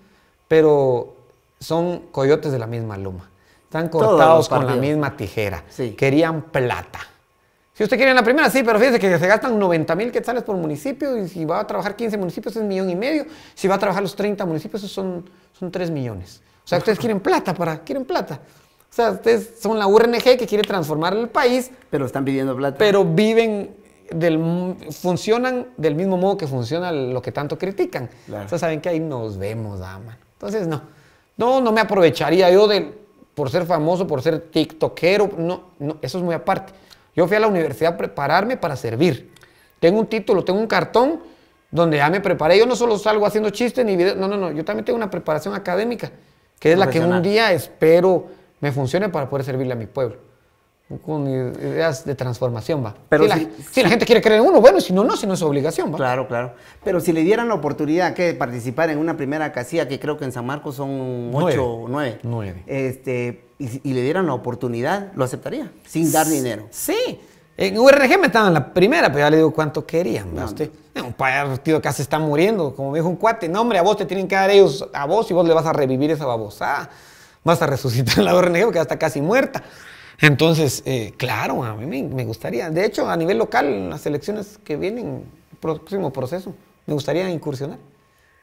pero son coyotes de la misma loma. Están cortados con la misma tijera. Querían plata. Si usted quiere en la primera, sí, pero fíjese que se gastan 90 mil quetzales por municipio y si va a trabajar 15 municipios es un millón y medio. Si va a trabajar los 30 municipios, son, son 3 millones. O sea, ustedes quieren plata para, quieren plata. O sea, ustedes son la URNG que quiere transformar el país. Pero están pidiendo plata. Pero viven del, funcionan del mismo modo que funciona lo que tanto critican. O sea, saben que ahí nos vemos, dama. Ah, Entonces no, no, no me aprovecharía yo de, por ser famoso, por ser tiktokero, no, no, eso es muy aparte. Yo fui a la universidad a prepararme para servir. Tengo un título, tengo un cartón donde ya me preparé. Yo no solo salgo haciendo chistes ni videos, no, no, no, yo también tengo una preparación académica que es la que un día espero me funcione para poder servirle a mi pueblo. Con ideas de transformación, va. Pero si, la, gente quiere creer en uno, bueno, si no, no, si no es obligación, va. Claro, claro. Pero si le dieran la oportunidad de participar en una primera casilla, que creo que en San Marcos son ocho o nueve. Nueve. Este, y, y le dieran la oportunidad, lo aceptaría, sin dar dinero. Sí, en URG me estaban en la primera, pero ya le digo cuánto querían, eh, Un partido que se está muriendo, como me dijo un cuate. No, hombre, a vos te tienen que dar ellos a vos y vos le vas a revivir esa babosa Vas a resucitar la URG porque ya está casi muerta. Entonces, eh, claro, a mí me, gustaría. De hecho, a nivel local, en las elecciones que vienen, próximo proceso, me gustaría incursionar.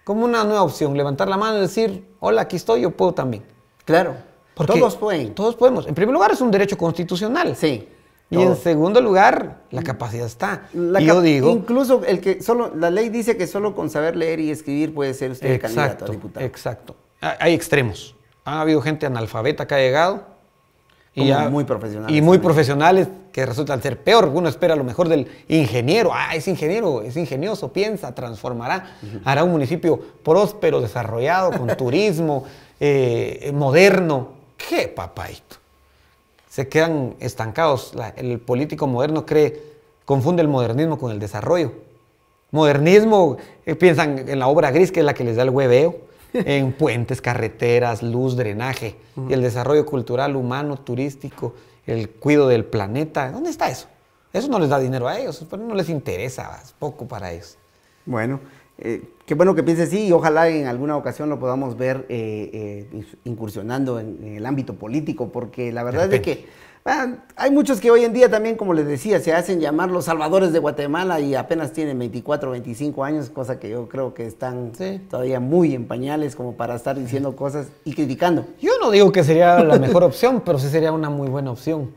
Como una nueva opción, levantar la mano y decir, hola, aquí estoy, yo puedo también. Claro, todos pueden. Todos podemos. En primer lugar, es un derecho constitucional. Sí. Y en segundo lugar, la capacidad está. yo digo. Incluso el que solo, la ley dice que solo con saber leer y escribir puede ser usted candidato a diputado. Exacto. Hay extremos. Ha habido gente analfabeta que ha llegado. y muy profesionales. Y muy profesionales que resultan ser peor. Uno espera lo mejor del ingeniero. Ah, es ingeniero, es ingenioso, piensa, transformará, hará un municipio próspero, desarrollado, con turismo, eh, moderno. ¡Qué papaito! se quedan estancados. el político moderno cree, confunde el modernismo con el desarrollo. Modernismo, eh, piensan en la obra gris, que es la que les da el hueveo, en puentes, carreteras, luz, drenaje, y el desarrollo cultural, humano, turístico, el cuidado del planeta. ¿Dónde está eso? Eso no les da dinero a ellos, no les interesa, es poco para ellos. Bueno, eh, qué bueno que piense sí y ojalá en alguna ocasión lo podamos ver eh, eh, incursionando en, el ámbito político, porque la verdad es que ah, hay muchos que hoy en día también, como les decía, se hacen llamar los salvadores de Guatemala y apenas tienen 24, 25 años, cosa que yo creo que están todavía muy en pañales como para estar diciendo cosas y criticando. Yo no digo que sería la mejor opción, pero sí sería una muy buena opción,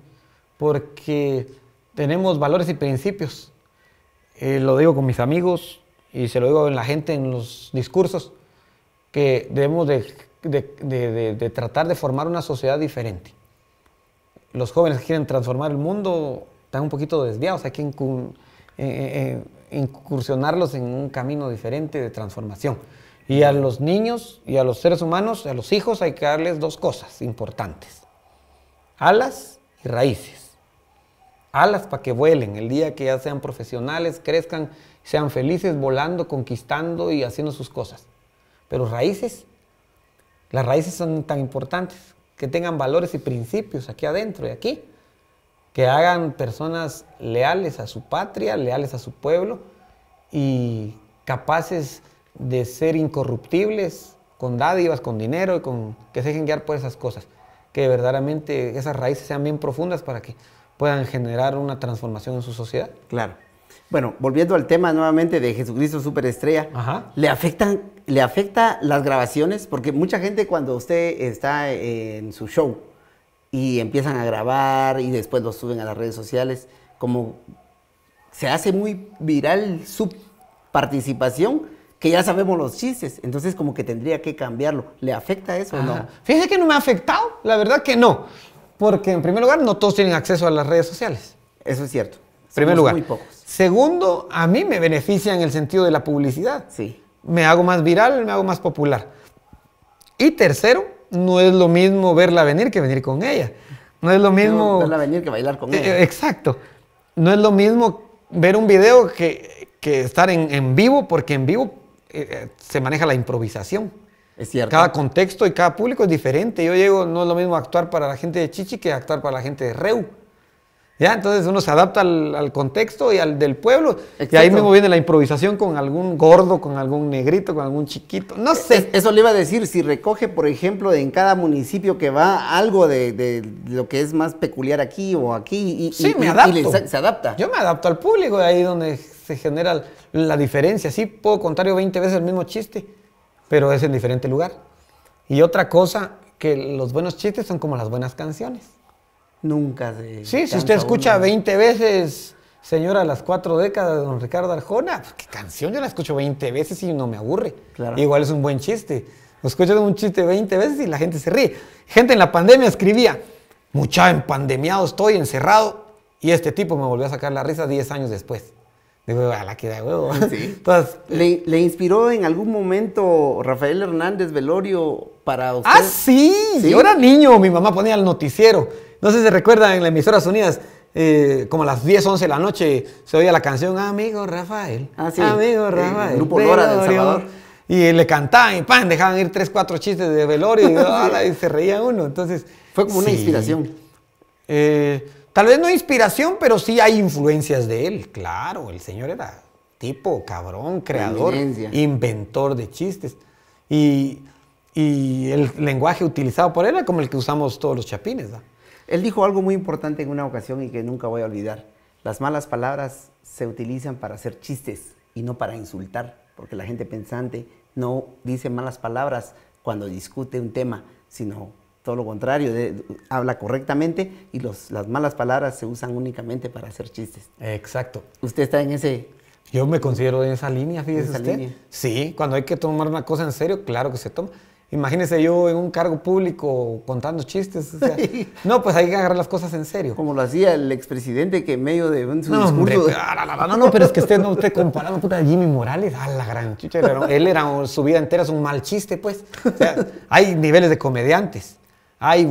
porque tenemos valores y principios. lo digo con mis amigos, y se lo digo en la gente, en los discursos, que debemos de, tratar de formar una sociedad diferente. Los jóvenes que quieren transformar el mundo están un poquito desviados, hay que eh, eh, eh, incursionarlos en un camino diferente de transformación. Y a los niños y a los seres humanos, a los hijos, hay que darles dos cosas importantes. Alas y raíces. Alas para que vuelen el día que ya sean profesionales, crezcan sean felices volando, conquistando y haciendo sus cosas. Pero raíces, las raíces son tan importantes, que tengan valores y principios aquí adentro y aquí, que hagan personas leales a su patria, leales a su pueblo y capaces de ser incorruptibles con dádivas, con dinero y con que se dejen guiar por esas cosas, que verdaderamente esas raíces sean bien profundas para que puedan generar una transformación en su sociedad. Claro. Bueno, volviendo al tema nuevamente de Jesucristo Superestrella, ¿le, afectan, ¿le afecta las grabaciones? Porque mucha gente cuando usted está eh, en su show y empiezan a grabar y después lo suben a las redes sociales, como se hace muy viral su participación, que ya sabemos los chistes, entonces como que tendría que cambiarlo. ¿Le afecta eso o no? Fíjese que no me ha afectado, la verdad que no, porque en primer lugar no todos tienen acceso a las redes sociales. Eso es cierto. En primer lugar. Muy pocos. Segundo, a mí me beneficia en el sentido de la publicidad. Sí. Me hago más viral, me hago más popular. Y tercero, no es lo mismo verla venir que venir con ella. No es lo mismo... verla venir que bailar con eh, ella. Exacto. No es lo mismo ver un video que, estar en, vivo, porque en vivo eh, eh, se maneja la improvisación. Es cierto. Cada contexto y cada público es diferente. Yo llego, no es lo mismo actuar para la gente de Chichi que actuar para la gente de Reu. Entonces uno se adapta al, contexto y al del pueblo. Y ahí mismo viene la improvisación con algún gordo, con algún negrito, con algún chiquito. No sé. eso le iba a decir, si recoge, por ejemplo, en cada municipio que va algo de, lo que es más peculiar aquí o aquí. Y, sí, me se adapta. Yo me adapto al público, de ahí donde se genera la diferencia. Sí, puedo contar 20 veces el mismo chiste, pero es en diferente lugar. Y otra cosa, que los buenos chistes son como las buenas canciones. Nunca Sí, si usted escucha 20 veces, señora, las cuatro décadas de don Ricardo Arjona, pues, qué canción, yo la escucho 20 veces y no me aburre. Igual es un buen chiste. Lo un chiste 20 veces y la gente se ríe. Gente en la pandemia escribía, mucha en pandemia estoy, encerrado, y este tipo me volvió a sacar la risa 10 años después. Digo, a la que da huevo. Entonces, ¿Le, inspiró en algún momento Rafael Hernández Velorio para ¡Ah, ¿Sí? Yo era niño, mi mamá ponía el noticiero no sé si recuerdan en las emisoras unidas, eh, como a las 10, 11 de la noche, se oía la canción Amigo Rafael. Ah, Amigo Rafael. grupo Lora del Salvador. Y le cantaban y pan, dejaban ir 3, 4 chistes de velorio y, se reía uno. Entonces. Fue como una inspiración. Eh, tal vez no inspiración, pero sí hay influencias de él. Claro, el señor era tipo, cabrón, creador, inventor de chistes. Y, y, el lenguaje utilizado por él era como el que usamos todos los chapines. ¿verdad? Él dijo algo muy importante en una ocasión y que nunca voy a olvidar. Las malas palabras se utilizan para hacer chistes y no para insultar, porque la gente pensante no dice malas palabras cuando discute un tema, sino todo lo contrario, habla correctamente y las malas palabras se usan únicamente para hacer chistes. Exacto. Usted está en ese... Yo me considero en esa línea, fíjese Sí, cuando hay que tomar una cosa en serio, claro que se toma. Imagínese yo en un cargo público contando chistes. no, pues hay que agarrar las cosas en serio. Como lo hacía el expresidente que en medio de un no, pues, ah, no, no, pero es que usted no usted comparando puta Jimmy Morales, a ah, la gran chucha. Él era su vida entera es un mal chiste, pues. O sea, hay niveles de comediantes. Hay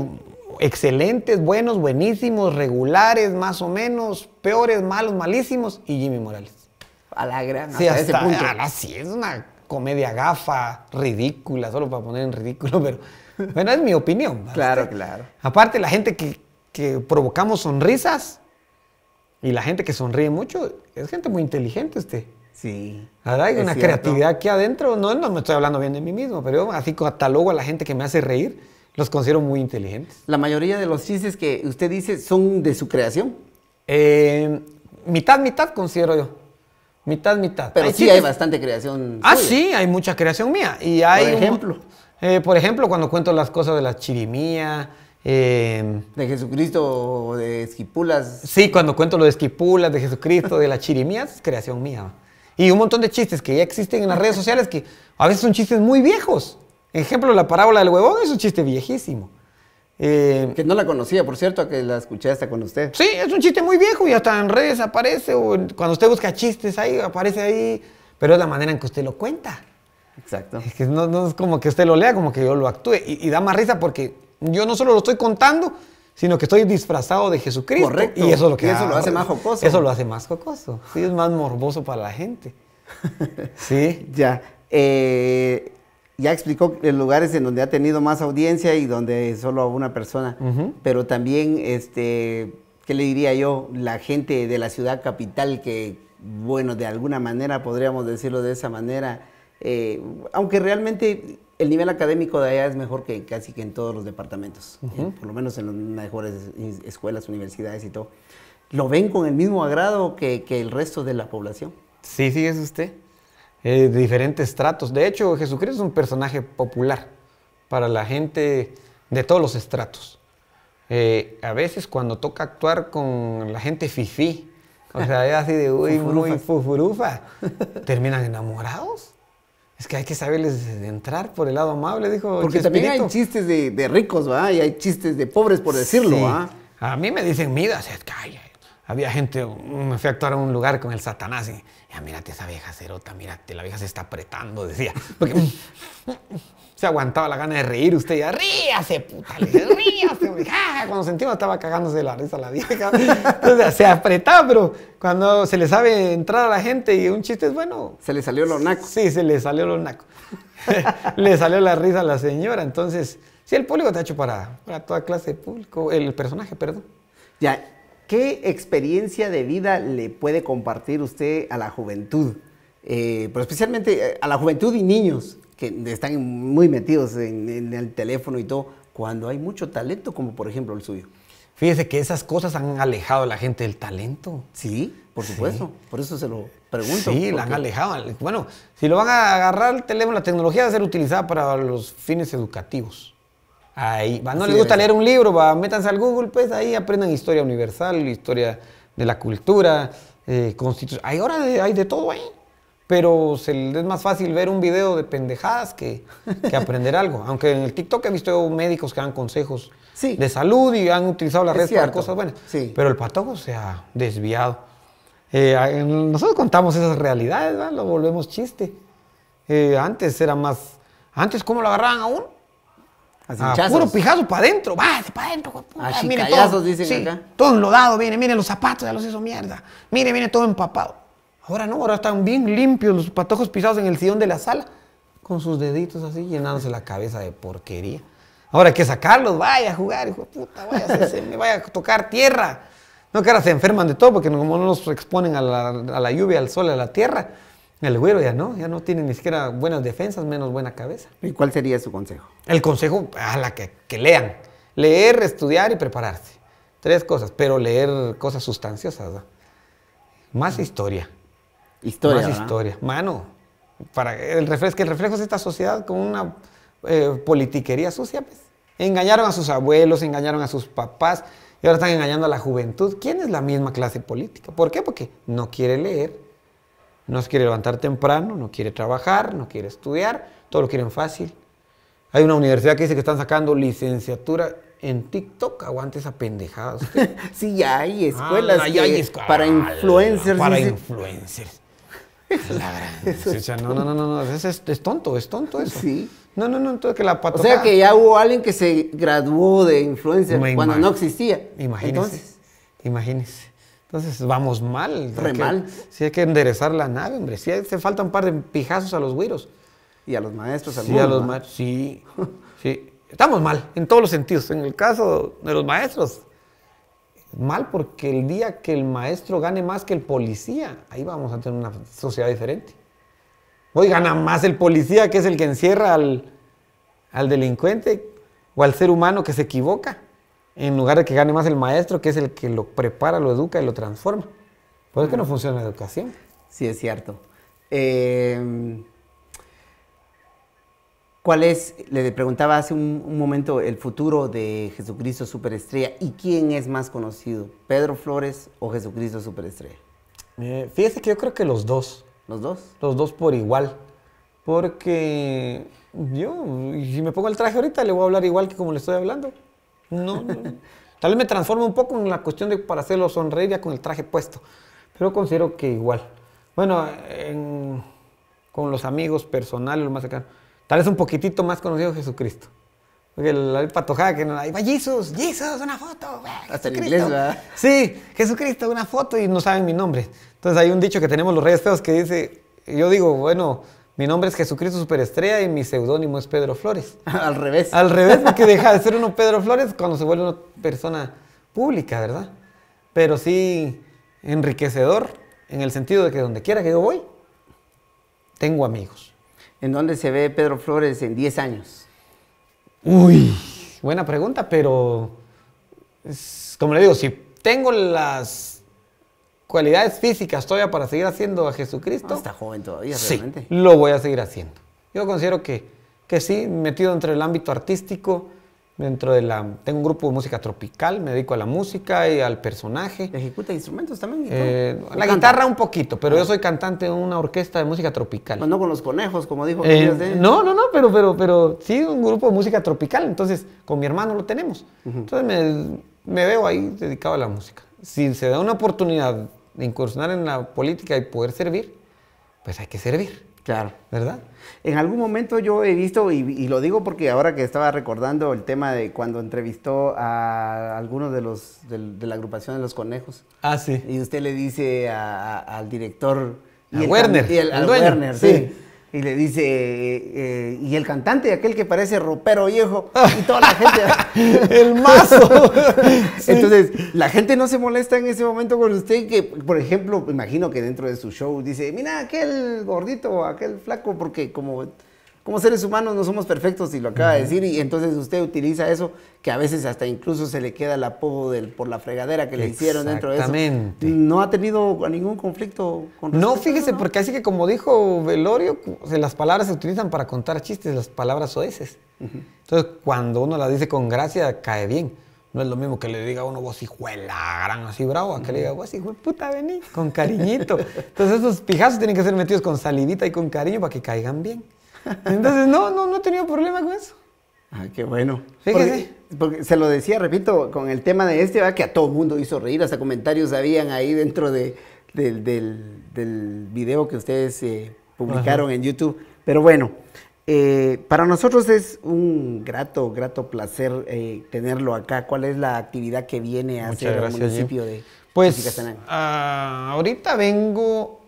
excelentes, buenos, buenísimos, regulares, más o menos, peores, malos, malísimos y Jimmy Morales. A la gran, sí, hasta, punto. sí, es una comedia gafa, ridícula, solo para poner en ridículo, pero bueno, es mi opinión. Claro, este, claro. Aparte, la gente que, provocamos sonrisas y la gente que sonríe mucho es gente muy inteligente, este. Sí. Hay una creatividad aquí adentro. No, no me estoy hablando bien de mí mismo, pero yo así catalogo a la gente que me hace reír, los considero muy inteligentes. La mayoría de los chistes que usted dice son de su creación. Eh, mitad, mitad considero yo. Mitad, mitad. Pero sí, hay bastante creación. Ah, sí, hay mucha creación mía. Y hay por ejemplo. Eh, por ejemplo, cuando cuento las cosas de la chirimía. Em, de Jesucristo o de Esquipulas. Sí, cuando cuento lo de Esquipulas, de Jesucristo, de la chirimía, es creación mía. Y un montón de chistes que ya existen en las redes sociales que a veces son chistes muy viejos. Ejemplo, la parábola del huevón es un chiste viejísimo. Eh, que no la conocía, por cierto, que la escuché hasta con usted. Sí, es un chiste muy viejo y hasta en redes aparece, cuando usted busca chistes ahí, aparece ahí, pero es la manera en que usted lo cuenta. Exacto. Es que no, es como que usted lo lea, como que yo lo actúe. Y, da más risa porque yo no solo lo estoy contando, sino que estoy disfrazado de Jesucristo. Correcto. Y eso lo que lo ah, hace más jocoso. Eso lo hace más jocoso. Sí, es más morboso para la gente. sí. Ya. Eh, ya explicó los lugares en donde ha tenido más audiencia y donde solo una persona, pero también, este, ¿qué le diría yo? La gente de la ciudad capital que, bueno, de alguna manera, podríamos decirlo de esa manera, eh, aunque realmente el nivel académico de allá es mejor que casi que en todos los departamentos, por lo menos en las mejores escuelas, universidades y todo, lo ven con el mismo agrado que el resto de la población. Sí, sí, es usted. Eh, de diferentes tratos. De hecho, Jesucristo es un personaje popular para la gente de todos los estratos. Eh, a veces cuando toca actuar con la gente fifí, o sea, es así de uy, muy fufurufa, terminan enamorados. Es que hay que saberles entrar por el lado amable, dijo. Porque también hay chistes de, ricos, ¿va? Y hay chistes de pobres, por decirlo, A mí me dicen, mira, se calla había gente, mm, me fui a actuar a un lugar con el Satanás y, ya, mírate esa vieja cerota, mírate, la vieja se está apretando, decía. Porque mm, mm, se aguantaba la gana de reír, usted ya, ríase, puta, le ríase. Ah", cuando sentimos estaba cagándose la risa la vieja. Entonces se apretaba, pero cuando se le sabe entrar a la gente y un chiste es bueno. Se le salió lo naco. Sí, se le salió lo naco. le salió la risa a la señora. Entonces, si el público te ha hecho para, para toda clase de público, el personaje, perdón. Ya, ¿Qué experiencia de vida le puede compartir usted a la juventud? Eh, pero especialmente eh, a la juventud y niños que están muy metidos en, el teléfono y todo, cuando hay mucho talento, como por ejemplo el suyo. Fíjese que esas cosas han alejado a la gente del talento. Sí, por supuesto. Por eso se lo pregunto. Sí, la han alejado. Bueno, si lo van a agarrar el teléfono, la tecnología va a ser utilizada para los fines educativos. Ahí, no les gusta leer un libro, va, métanse al Google, pues ahí aprendan historia universal, historia de la cultura, eh, constitución. Hay ahora de, hay de todo ahí, pero es más fácil ver un video de pendejadas que, aprender algo. Aunque en el TikTok he visto médicos que dan consejos de salud y han utilizado la red para cosas buenas. Pero el patojo se ha desviado. Eh, nosotros contamos esas realidades, lo volvemos chiste. Eh, antes era más. Antes, ¿cómo lo agarraban aún Ah, puro pijazo para adentro, va, para adentro. Ah, todo. dicen acá. Todo enlodado, miren, los zapatos, ya los hizo mierda. mire, viene todo empapado. Ahora no, ahora están bien limpios los patojos pisados en el sillón de la sala, con sus deditos así, llenándose la cabeza de porquería. Ahora hay que sacarlos, vaya a jugar, hijo de puta, vaya, vaya a tocar tierra. No, que ahora se enferman de todo porque como no los exponen a la, a la lluvia, al sol, a la tierra, el güero ya no, ya no tiene ni siquiera buenas defensas, menos buena cabeza. ¿Y cuál sería su consejo? El consejo, a la que, lean. Leer, estudiar y prepararse. Tres cosas, pero leer cosas sustanciosas. Más mm. historia. Historia. Más historia. Mano, para el reflejo, que el reflejo es esta sociedad con una eh, politiquería sucia, pues. Engañaron a sus abuelos, engañaron a sus papás y ahora están engañando a la juventud. ¿Quién es la misma clase política? ¿Por qué? Porque no quiere leer no se quiere levantar temprano, no quiere trabajar, no quiere estudiar, todo lo quieren fácil. Hay una universidad que dice que están sacando licenciatura en TikTok. Aguante esa pendejada. sí, ya hay ah, escuelas para influencers. Para influencers. La no, no, no, no, es, tonto, es tonto eso. Sí. No, no, no, entonces que la O sea que ya hubo alguien que se graduó de influencer cuando no existía. Imagínese. imagínense entonces vamos mal. Re Sí, hay que enderezar la nave, hombre. Sí, hace falta un par de pijazos a los güiros. Y a los maestros, al Sí, a los maestros. Sí, Estamos mal, en todos los sentidos. En el caso de los maestros, mal porque el día que el maestro gane más que el policía, ahí vamos a tener una sociedad diferente. Hoy gana más el policía, que es el que encierra al delincuente o al ser humano que se equivoca en lugar de que gane más el maestro, que es el que lo prepara, lo educa y lo transforma. Por es que no funciona la educación. Sí, es cierto. Eh, ¿Cuál es, le preguntaba hace un, momento, el futuro de Jesucristo Superestrella? ¿Y quién es más conocido, Pedro Flores o Jesucristo Superestrella? Eh, fíjese que yo creo que los dos. ¿Los dos? Los dos por igual. Porque yo, si me pongo el traje ahorita, le voy a hablar igual que como le estoy hablando. No, Tal vez me transforme un poco en la cuestión de para hacerlo sonreír ya con el traje puesto, pero considero que igual. Bueno, con los amigos personales, lo más Tal vez un poquitito más conocido Jesucristo. Porque el patojada que ahí va Jesús, Jesús, una foto. Hasta Sí, Jesucristo, una foto y no saben mi nombre. Entonces hay un dicho que tenemos los reyes feos que dice, yo digo, bueno, mi nombre es Jesucristo Superestrella y mi seudónimo es Pedro Flores. Al revés. Al revés, porque deja de ser uno Pedro Flores cuando se vuelve una persona pública, ¿verdad? Pero sí enriquecedor en el sentido de que donde quiera que yo voy, tengo amigos. ¿En dónde se ve Pedro Flores en 10 años? Uy, buena pregunta, pero como le digo, si tengo las cualidades físicas todavía para seguir haciendo a Jesucristo. Ah, está joven todavía, sí, Lo voy a seguir haciendo. Yo considero que, que sí, metido dentro del ámbito artístico, dentro de la. Tengo un grupo de música tropical, me dedico a la música y al personaje. ¿Ejecuta instrumentos también? Eh, la guitarra un poquito, pero yo ah. soy cantante de una orquesta de música tropical. Pues no con los conejos, como dijo. Eh, no, no, no, pero, pero, pero sí, un grupo de música tropical. Entonces, con mi hermano lo tenemos. Entonces, me, me veo ahí dedicado a la música. Si se da una oportunidad incursionar en la política y poder servir, pues hay que servir. Claro. ¿Verdad? En algún momento yo he visto, y, lo digo porque ahora que estaba recordando el tema de cuando entrevistó a alguno de los de, la agrupación de los conejos. Ah, sí. Y usted le dice al director. Werner. al, Werner, sí y le dice, eh, eh, y el cantante, aquel que parece ropero viejo, y toda la gente. el mazo. Entonces, la gente no se molesta en ese momento con usted, que, por ejemplo, imagino que dentro de su show dice, mira, aquel gordito, aquel flaco, porque como como seres humanos no somos perfectos, y lo acaba de decir, y entonces usted utiliza eso, que a veces hasta incluso se le queda el apodo del, por la fregadera que le hicieron dentro de eso. Exactamente. ¿No ha tenido ningún conflicto con No, fíjese, porque así que como dijo Velorio, las palabras se utilizan para contar chistes, las palabras oeces. Entonces, cuando uno las dice con gracia, cae bien. No es lo mismo que le diga a uno vos hijuela, gran así bravo, a que le diga vos hijo puta vení, con cariñito. Entonces esos pijazos tienen que ser metidos con salidita y con cariño para que caigan bien. Entonces, no, no, no he tenido problema con eso. Ah, qué bueno. Fíjese. Porque, se lo decía, repito, con el tema de este, ¿verdad? que a todo mundo hizo reír, hasta comentarios habían ahí dentro de, del, video que ustedes eh, publicaron en YouTube. Pero bueno, eh, para nosotros es un grato, grato placer eh, tenerlo acá. ¿Cuál es la actividad que viene hacia el municipio de Pues ah, ahorita vengo,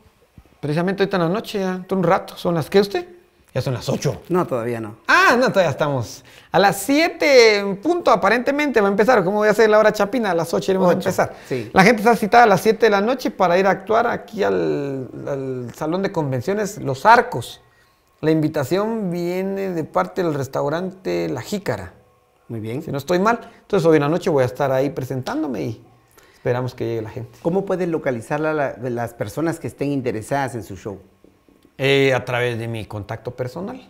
precisamente ahorita en la noche, ya, un rato, son las que usted son las 8. No, todavía no. Ah, no, todavía estamos. A las 7 punto, aparentemente, va a empezar. ¿Cómo voy a hacer la hora chapina? A las 8 iremos a empezar. La gente está citada a las 7 de la noche para ir a actuar aquí al, Salón de Convenciones Los Arcos. La invitación viene de parte del restaurante La Jícara. Muy bien. Si no estoy mal. Entonces hoy en la noche voy a estar ahí presentándome y esperamos que llegue la gente. ¿Cómo pueden localizar la, las personas que estén interesadas en su show? Eh, a través de mi contacto personal,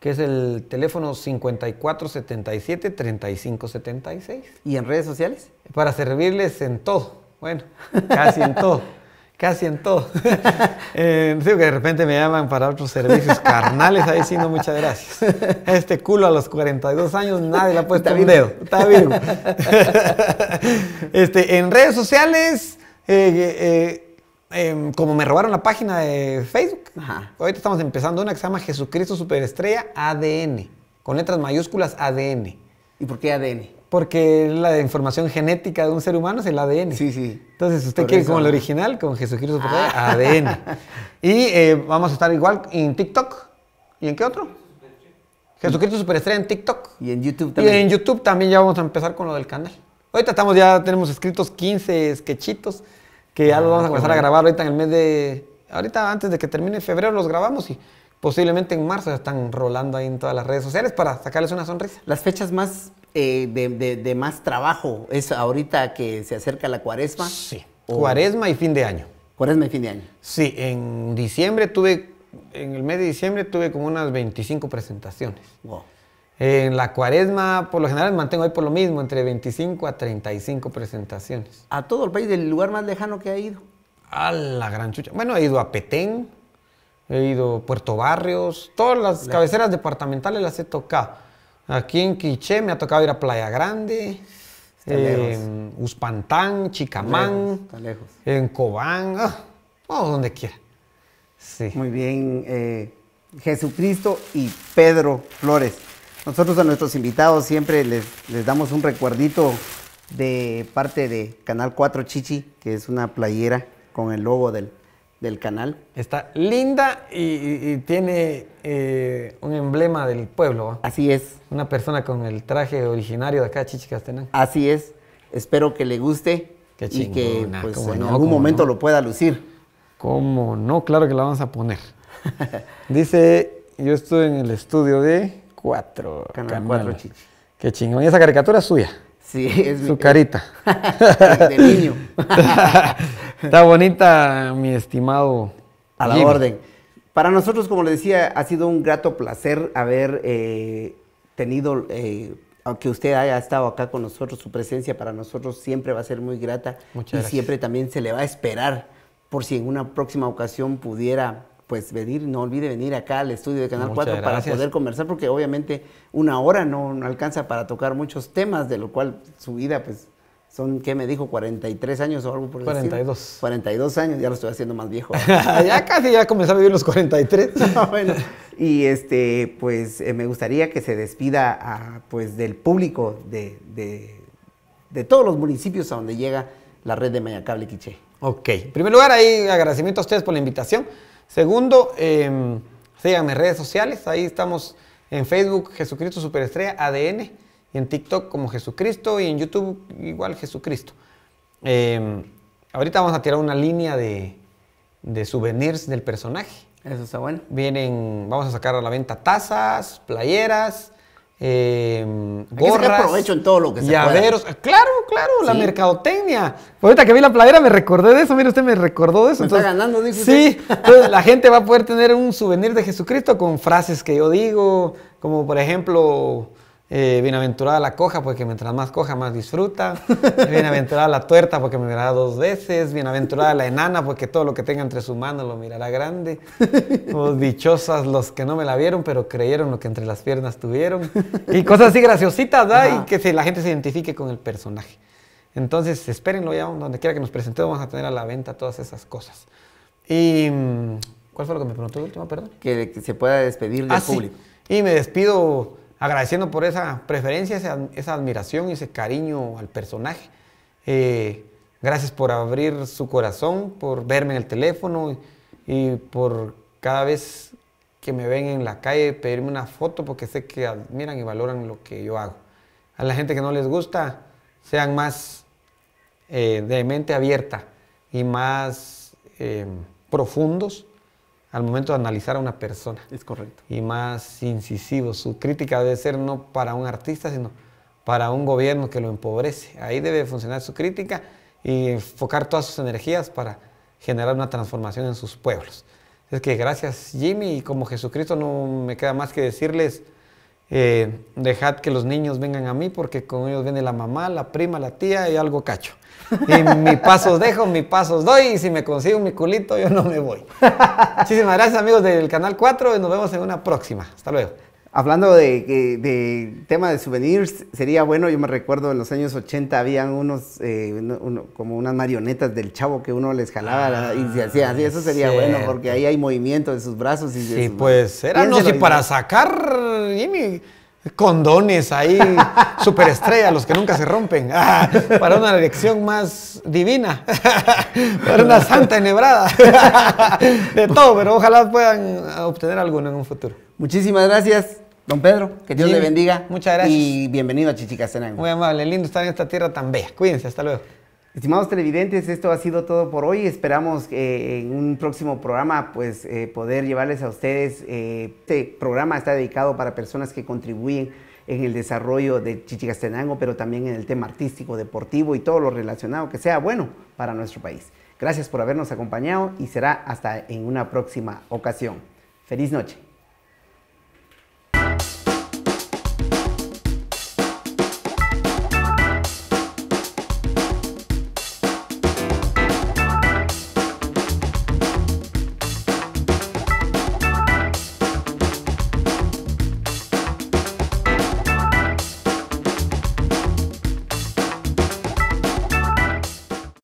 que es el teléfono 5477-3576. ¿Y en redes sociales? Para servirles en todo, bueno, casi en todo. Casi en todo. Eh, digo que de repente me llaman para otros servicios carnales, ahí sí, muchas gracias. Este culo a los 42 años nadie le ha puesto un dedo. Está vivo. este, en redes sociales, eh, eh Em, como me robaron la página de Facebook, ahorita estamos empezando una que se llama Jesucristo Superestrella ADN, con letras mayúsculas ADN. ¿Y por qué ADN? Porque la información genética de un ser humano es el ADN. Sí, sí. Entonces, usted quiere como el original, con Jesucristo ah. Superestrella, ADN. Y eh, vamos a estar igual en TikTok. ¿Y en qué otro? Jesucristo Superestrella en TikTok. Y en YouTube también. Y en YouTube también ya vamos a empezar con lo del canal. Ahorita ya tenemos escritos 15 sketchitos que ya lo ah, vamos a comenzar a grabar ahorita en el mes de... Ahorita antes de que termine febrero los grabamos y posiblemente en marzo ya están rolando ahí en todas las redes sociales para sacarles una sonrisa. Las fechas más eh, de, más trabajo es ahorita que se acerca la cuaresma. Sí. Cuaresma y fin de año. Cuaresma y fin de año. Sí, en diciembre tuve, en el mes de diciembre tuve como unas 25 presentaciones. Wow. En la cuaresma, por lo general, mantengo ahí por lo mismo, entre 25 a 35 presentaciones. ¿A todo el país, del lugar más lejano que ha ido? A la gran chucha. Bueno, he ido a Petén, he ido a Puerto Barrios, todas las cabeceras departamentales las he tocado. Aquí en Quiché me ha tocado ir a Playa Grande, en Uspantán, Chicamán, en Cobán, ah, o oh, donde quiera. Muy bien, eh, Jesucristo y Pedro Flores. Nosotros a nuestros invitados siempre les, damos un recuerdito de parte de Canal 4 Chichi, que es una playera con el logo del, del canal. Está linda y, tiene eh, un emblema del pueblo. Así es. Una persona con el traje originario de acá, Chichi Castena. Así es. Espero que le guste y que pues, en algún momento lo pueda lucir. ¿Cómo no? Claro que la vamos a poner. Dice, yo estoy en el estudio de Cuatro, Canal 4, Chichi. Qué chingón. ¿Y esa caricatura es suya? Sí, es Su carita. de, niño. Está bonita, mi estimado. A la orden. Para nosotros, como le decía, ha sido un grato placer haber eh, tenido, aunque eh, usted haya estado acá con nosotros, su presencia para nosotros siempre va a ser muy grata. Muchas y siempre también se le va a esperar por si en una próxima ocasión pudiera pues venir, no olvide venir acá al estudio de Canal 4 para poder conversar, porque obviamente una hora no, alcanza para tocar muchos temas, de lo cual su vida, pues, son, ¿qué me dijo? 43 años o algo por 42. Decir? 42 años, ya lo estoy haciendo más viejo. ya casi, ya comenzaba a vivir los 43. y este, pues, eh, me gustaría que se despida, pues, del público de, de todos los municipios a donde llega la red de Mayacable Quiche. Ok, en primer lugar, ahí agradecimiento a ustedes por la invitación. Segundo, em, síganme en redes sociales, ahí estamos en Facebook Jesucristo Superestrella ADN, y en TikTok como Jesucristo y en YouTube igual Jesucristo. Em, ahorita vamos a tirar una línea de, de souvenirs del personaje. Eso está bueno. Vienen, vamos a sacar a la venta tazas, playeras, eh, em, gorras. Hay que en todo lo que se llaveros. Claro, claro, la mercadotecnia. Ahorita que vi la playera me recordé de eso. Mira, usted me recordó de eso. entonces, está ganando, dice Sí, entonces la gente va a poder tener un souvenir de Jesucristo con frases que yo digo, como por ejemplo. Eh, bienaventurada la coja, porque mientras más coja, más disfruta. Bienaventurada la tuerta, porque me mirará dos veces. Bienaventurada la enana, porque todo lo que tenga entre sus manos lo mirará grande. Oh, dichosas los que no me la vieron, pero creyeron lo que entre las piernas tuvieron. Y cosas así graciositas, ¿da? Y que la gente se identifique con el personaje. Entonces, espérenlo ya, donde quiera que nos presentemos, vamos a tener a la venta todas esas cosas. Y. Mm, ¿Cuál fue lo que me preguntó el último? Perdón. Que, se pueda despedir del ah, público. Y me despido agradeciendo por esa preferencia, esa, admiración y ese cariño al personaje. Eh, gracias por abrir su corazón, por verme en el teléfono y, por cada vez que me ven en la calle pedirme una foto porque sé que admiran y valoran lo que yo hago. A la gente que no les gusta, sean más eh, de mente abierta y más eh, profundos al momento de analizar a una persona. Es correcto. Y más incisivo. Su crítica debe ser no para un artista, sino para un gobierno que lo empobrece. Ahí debe funcionar su crítica y enfocar todas sus energías para generar una transformación en sus pueblos. Es que gracias Jimmy y como Jesucristo no me queda más que decirles... Eh, dejad que los niños vengan a mí porque con ellos viene la mamá, la prima, la tía y algo cacho. Y mis pasos dejo, mis pasos doy y si me consigo mi culito yo no me voy. Muchísimas gracias amigos del Canal 4 y nos vemos en una próxima. Hasta luego. Hablando de, tema de souvenirs, sería bueno, yo me recuerdo en los años 80 habían unos, eh, como unas marionetas del chavo que uno les jalaba y se hacía así, eso sería ah, bueno porque ahí hay movimiento de sus brazos. Y sí, pues era y para sacar condones ahí, superestrella, los que nunca se rompen, ah, para una elección más divina, para una santa enhebrada, de todo, pero ojalá puedan obtener alguno en un futuro. Muchísimas gracias, don Pedro. Que Dios le bendiga. Muchas gracias. Y bienvenido a Chichicastenango. Muy amable, lindo estar en esta tierra tan bella. Cuídense, hasta luego. Estimados televidentes, esto ha sido todo por hoy. Esperamos eh, en un próximo programa pues, eh, poder llevarles a ustedes. Eh, este programa está dedicado para personas que contribuyen en el desarrollo de Chichicastenango, pero también en el tema artístico, deportivo y todo lo relacionado que sea bueno para nuestro país. Gracias por habernos acompañado y será hasta en una próxima ocasión. Feliz noche.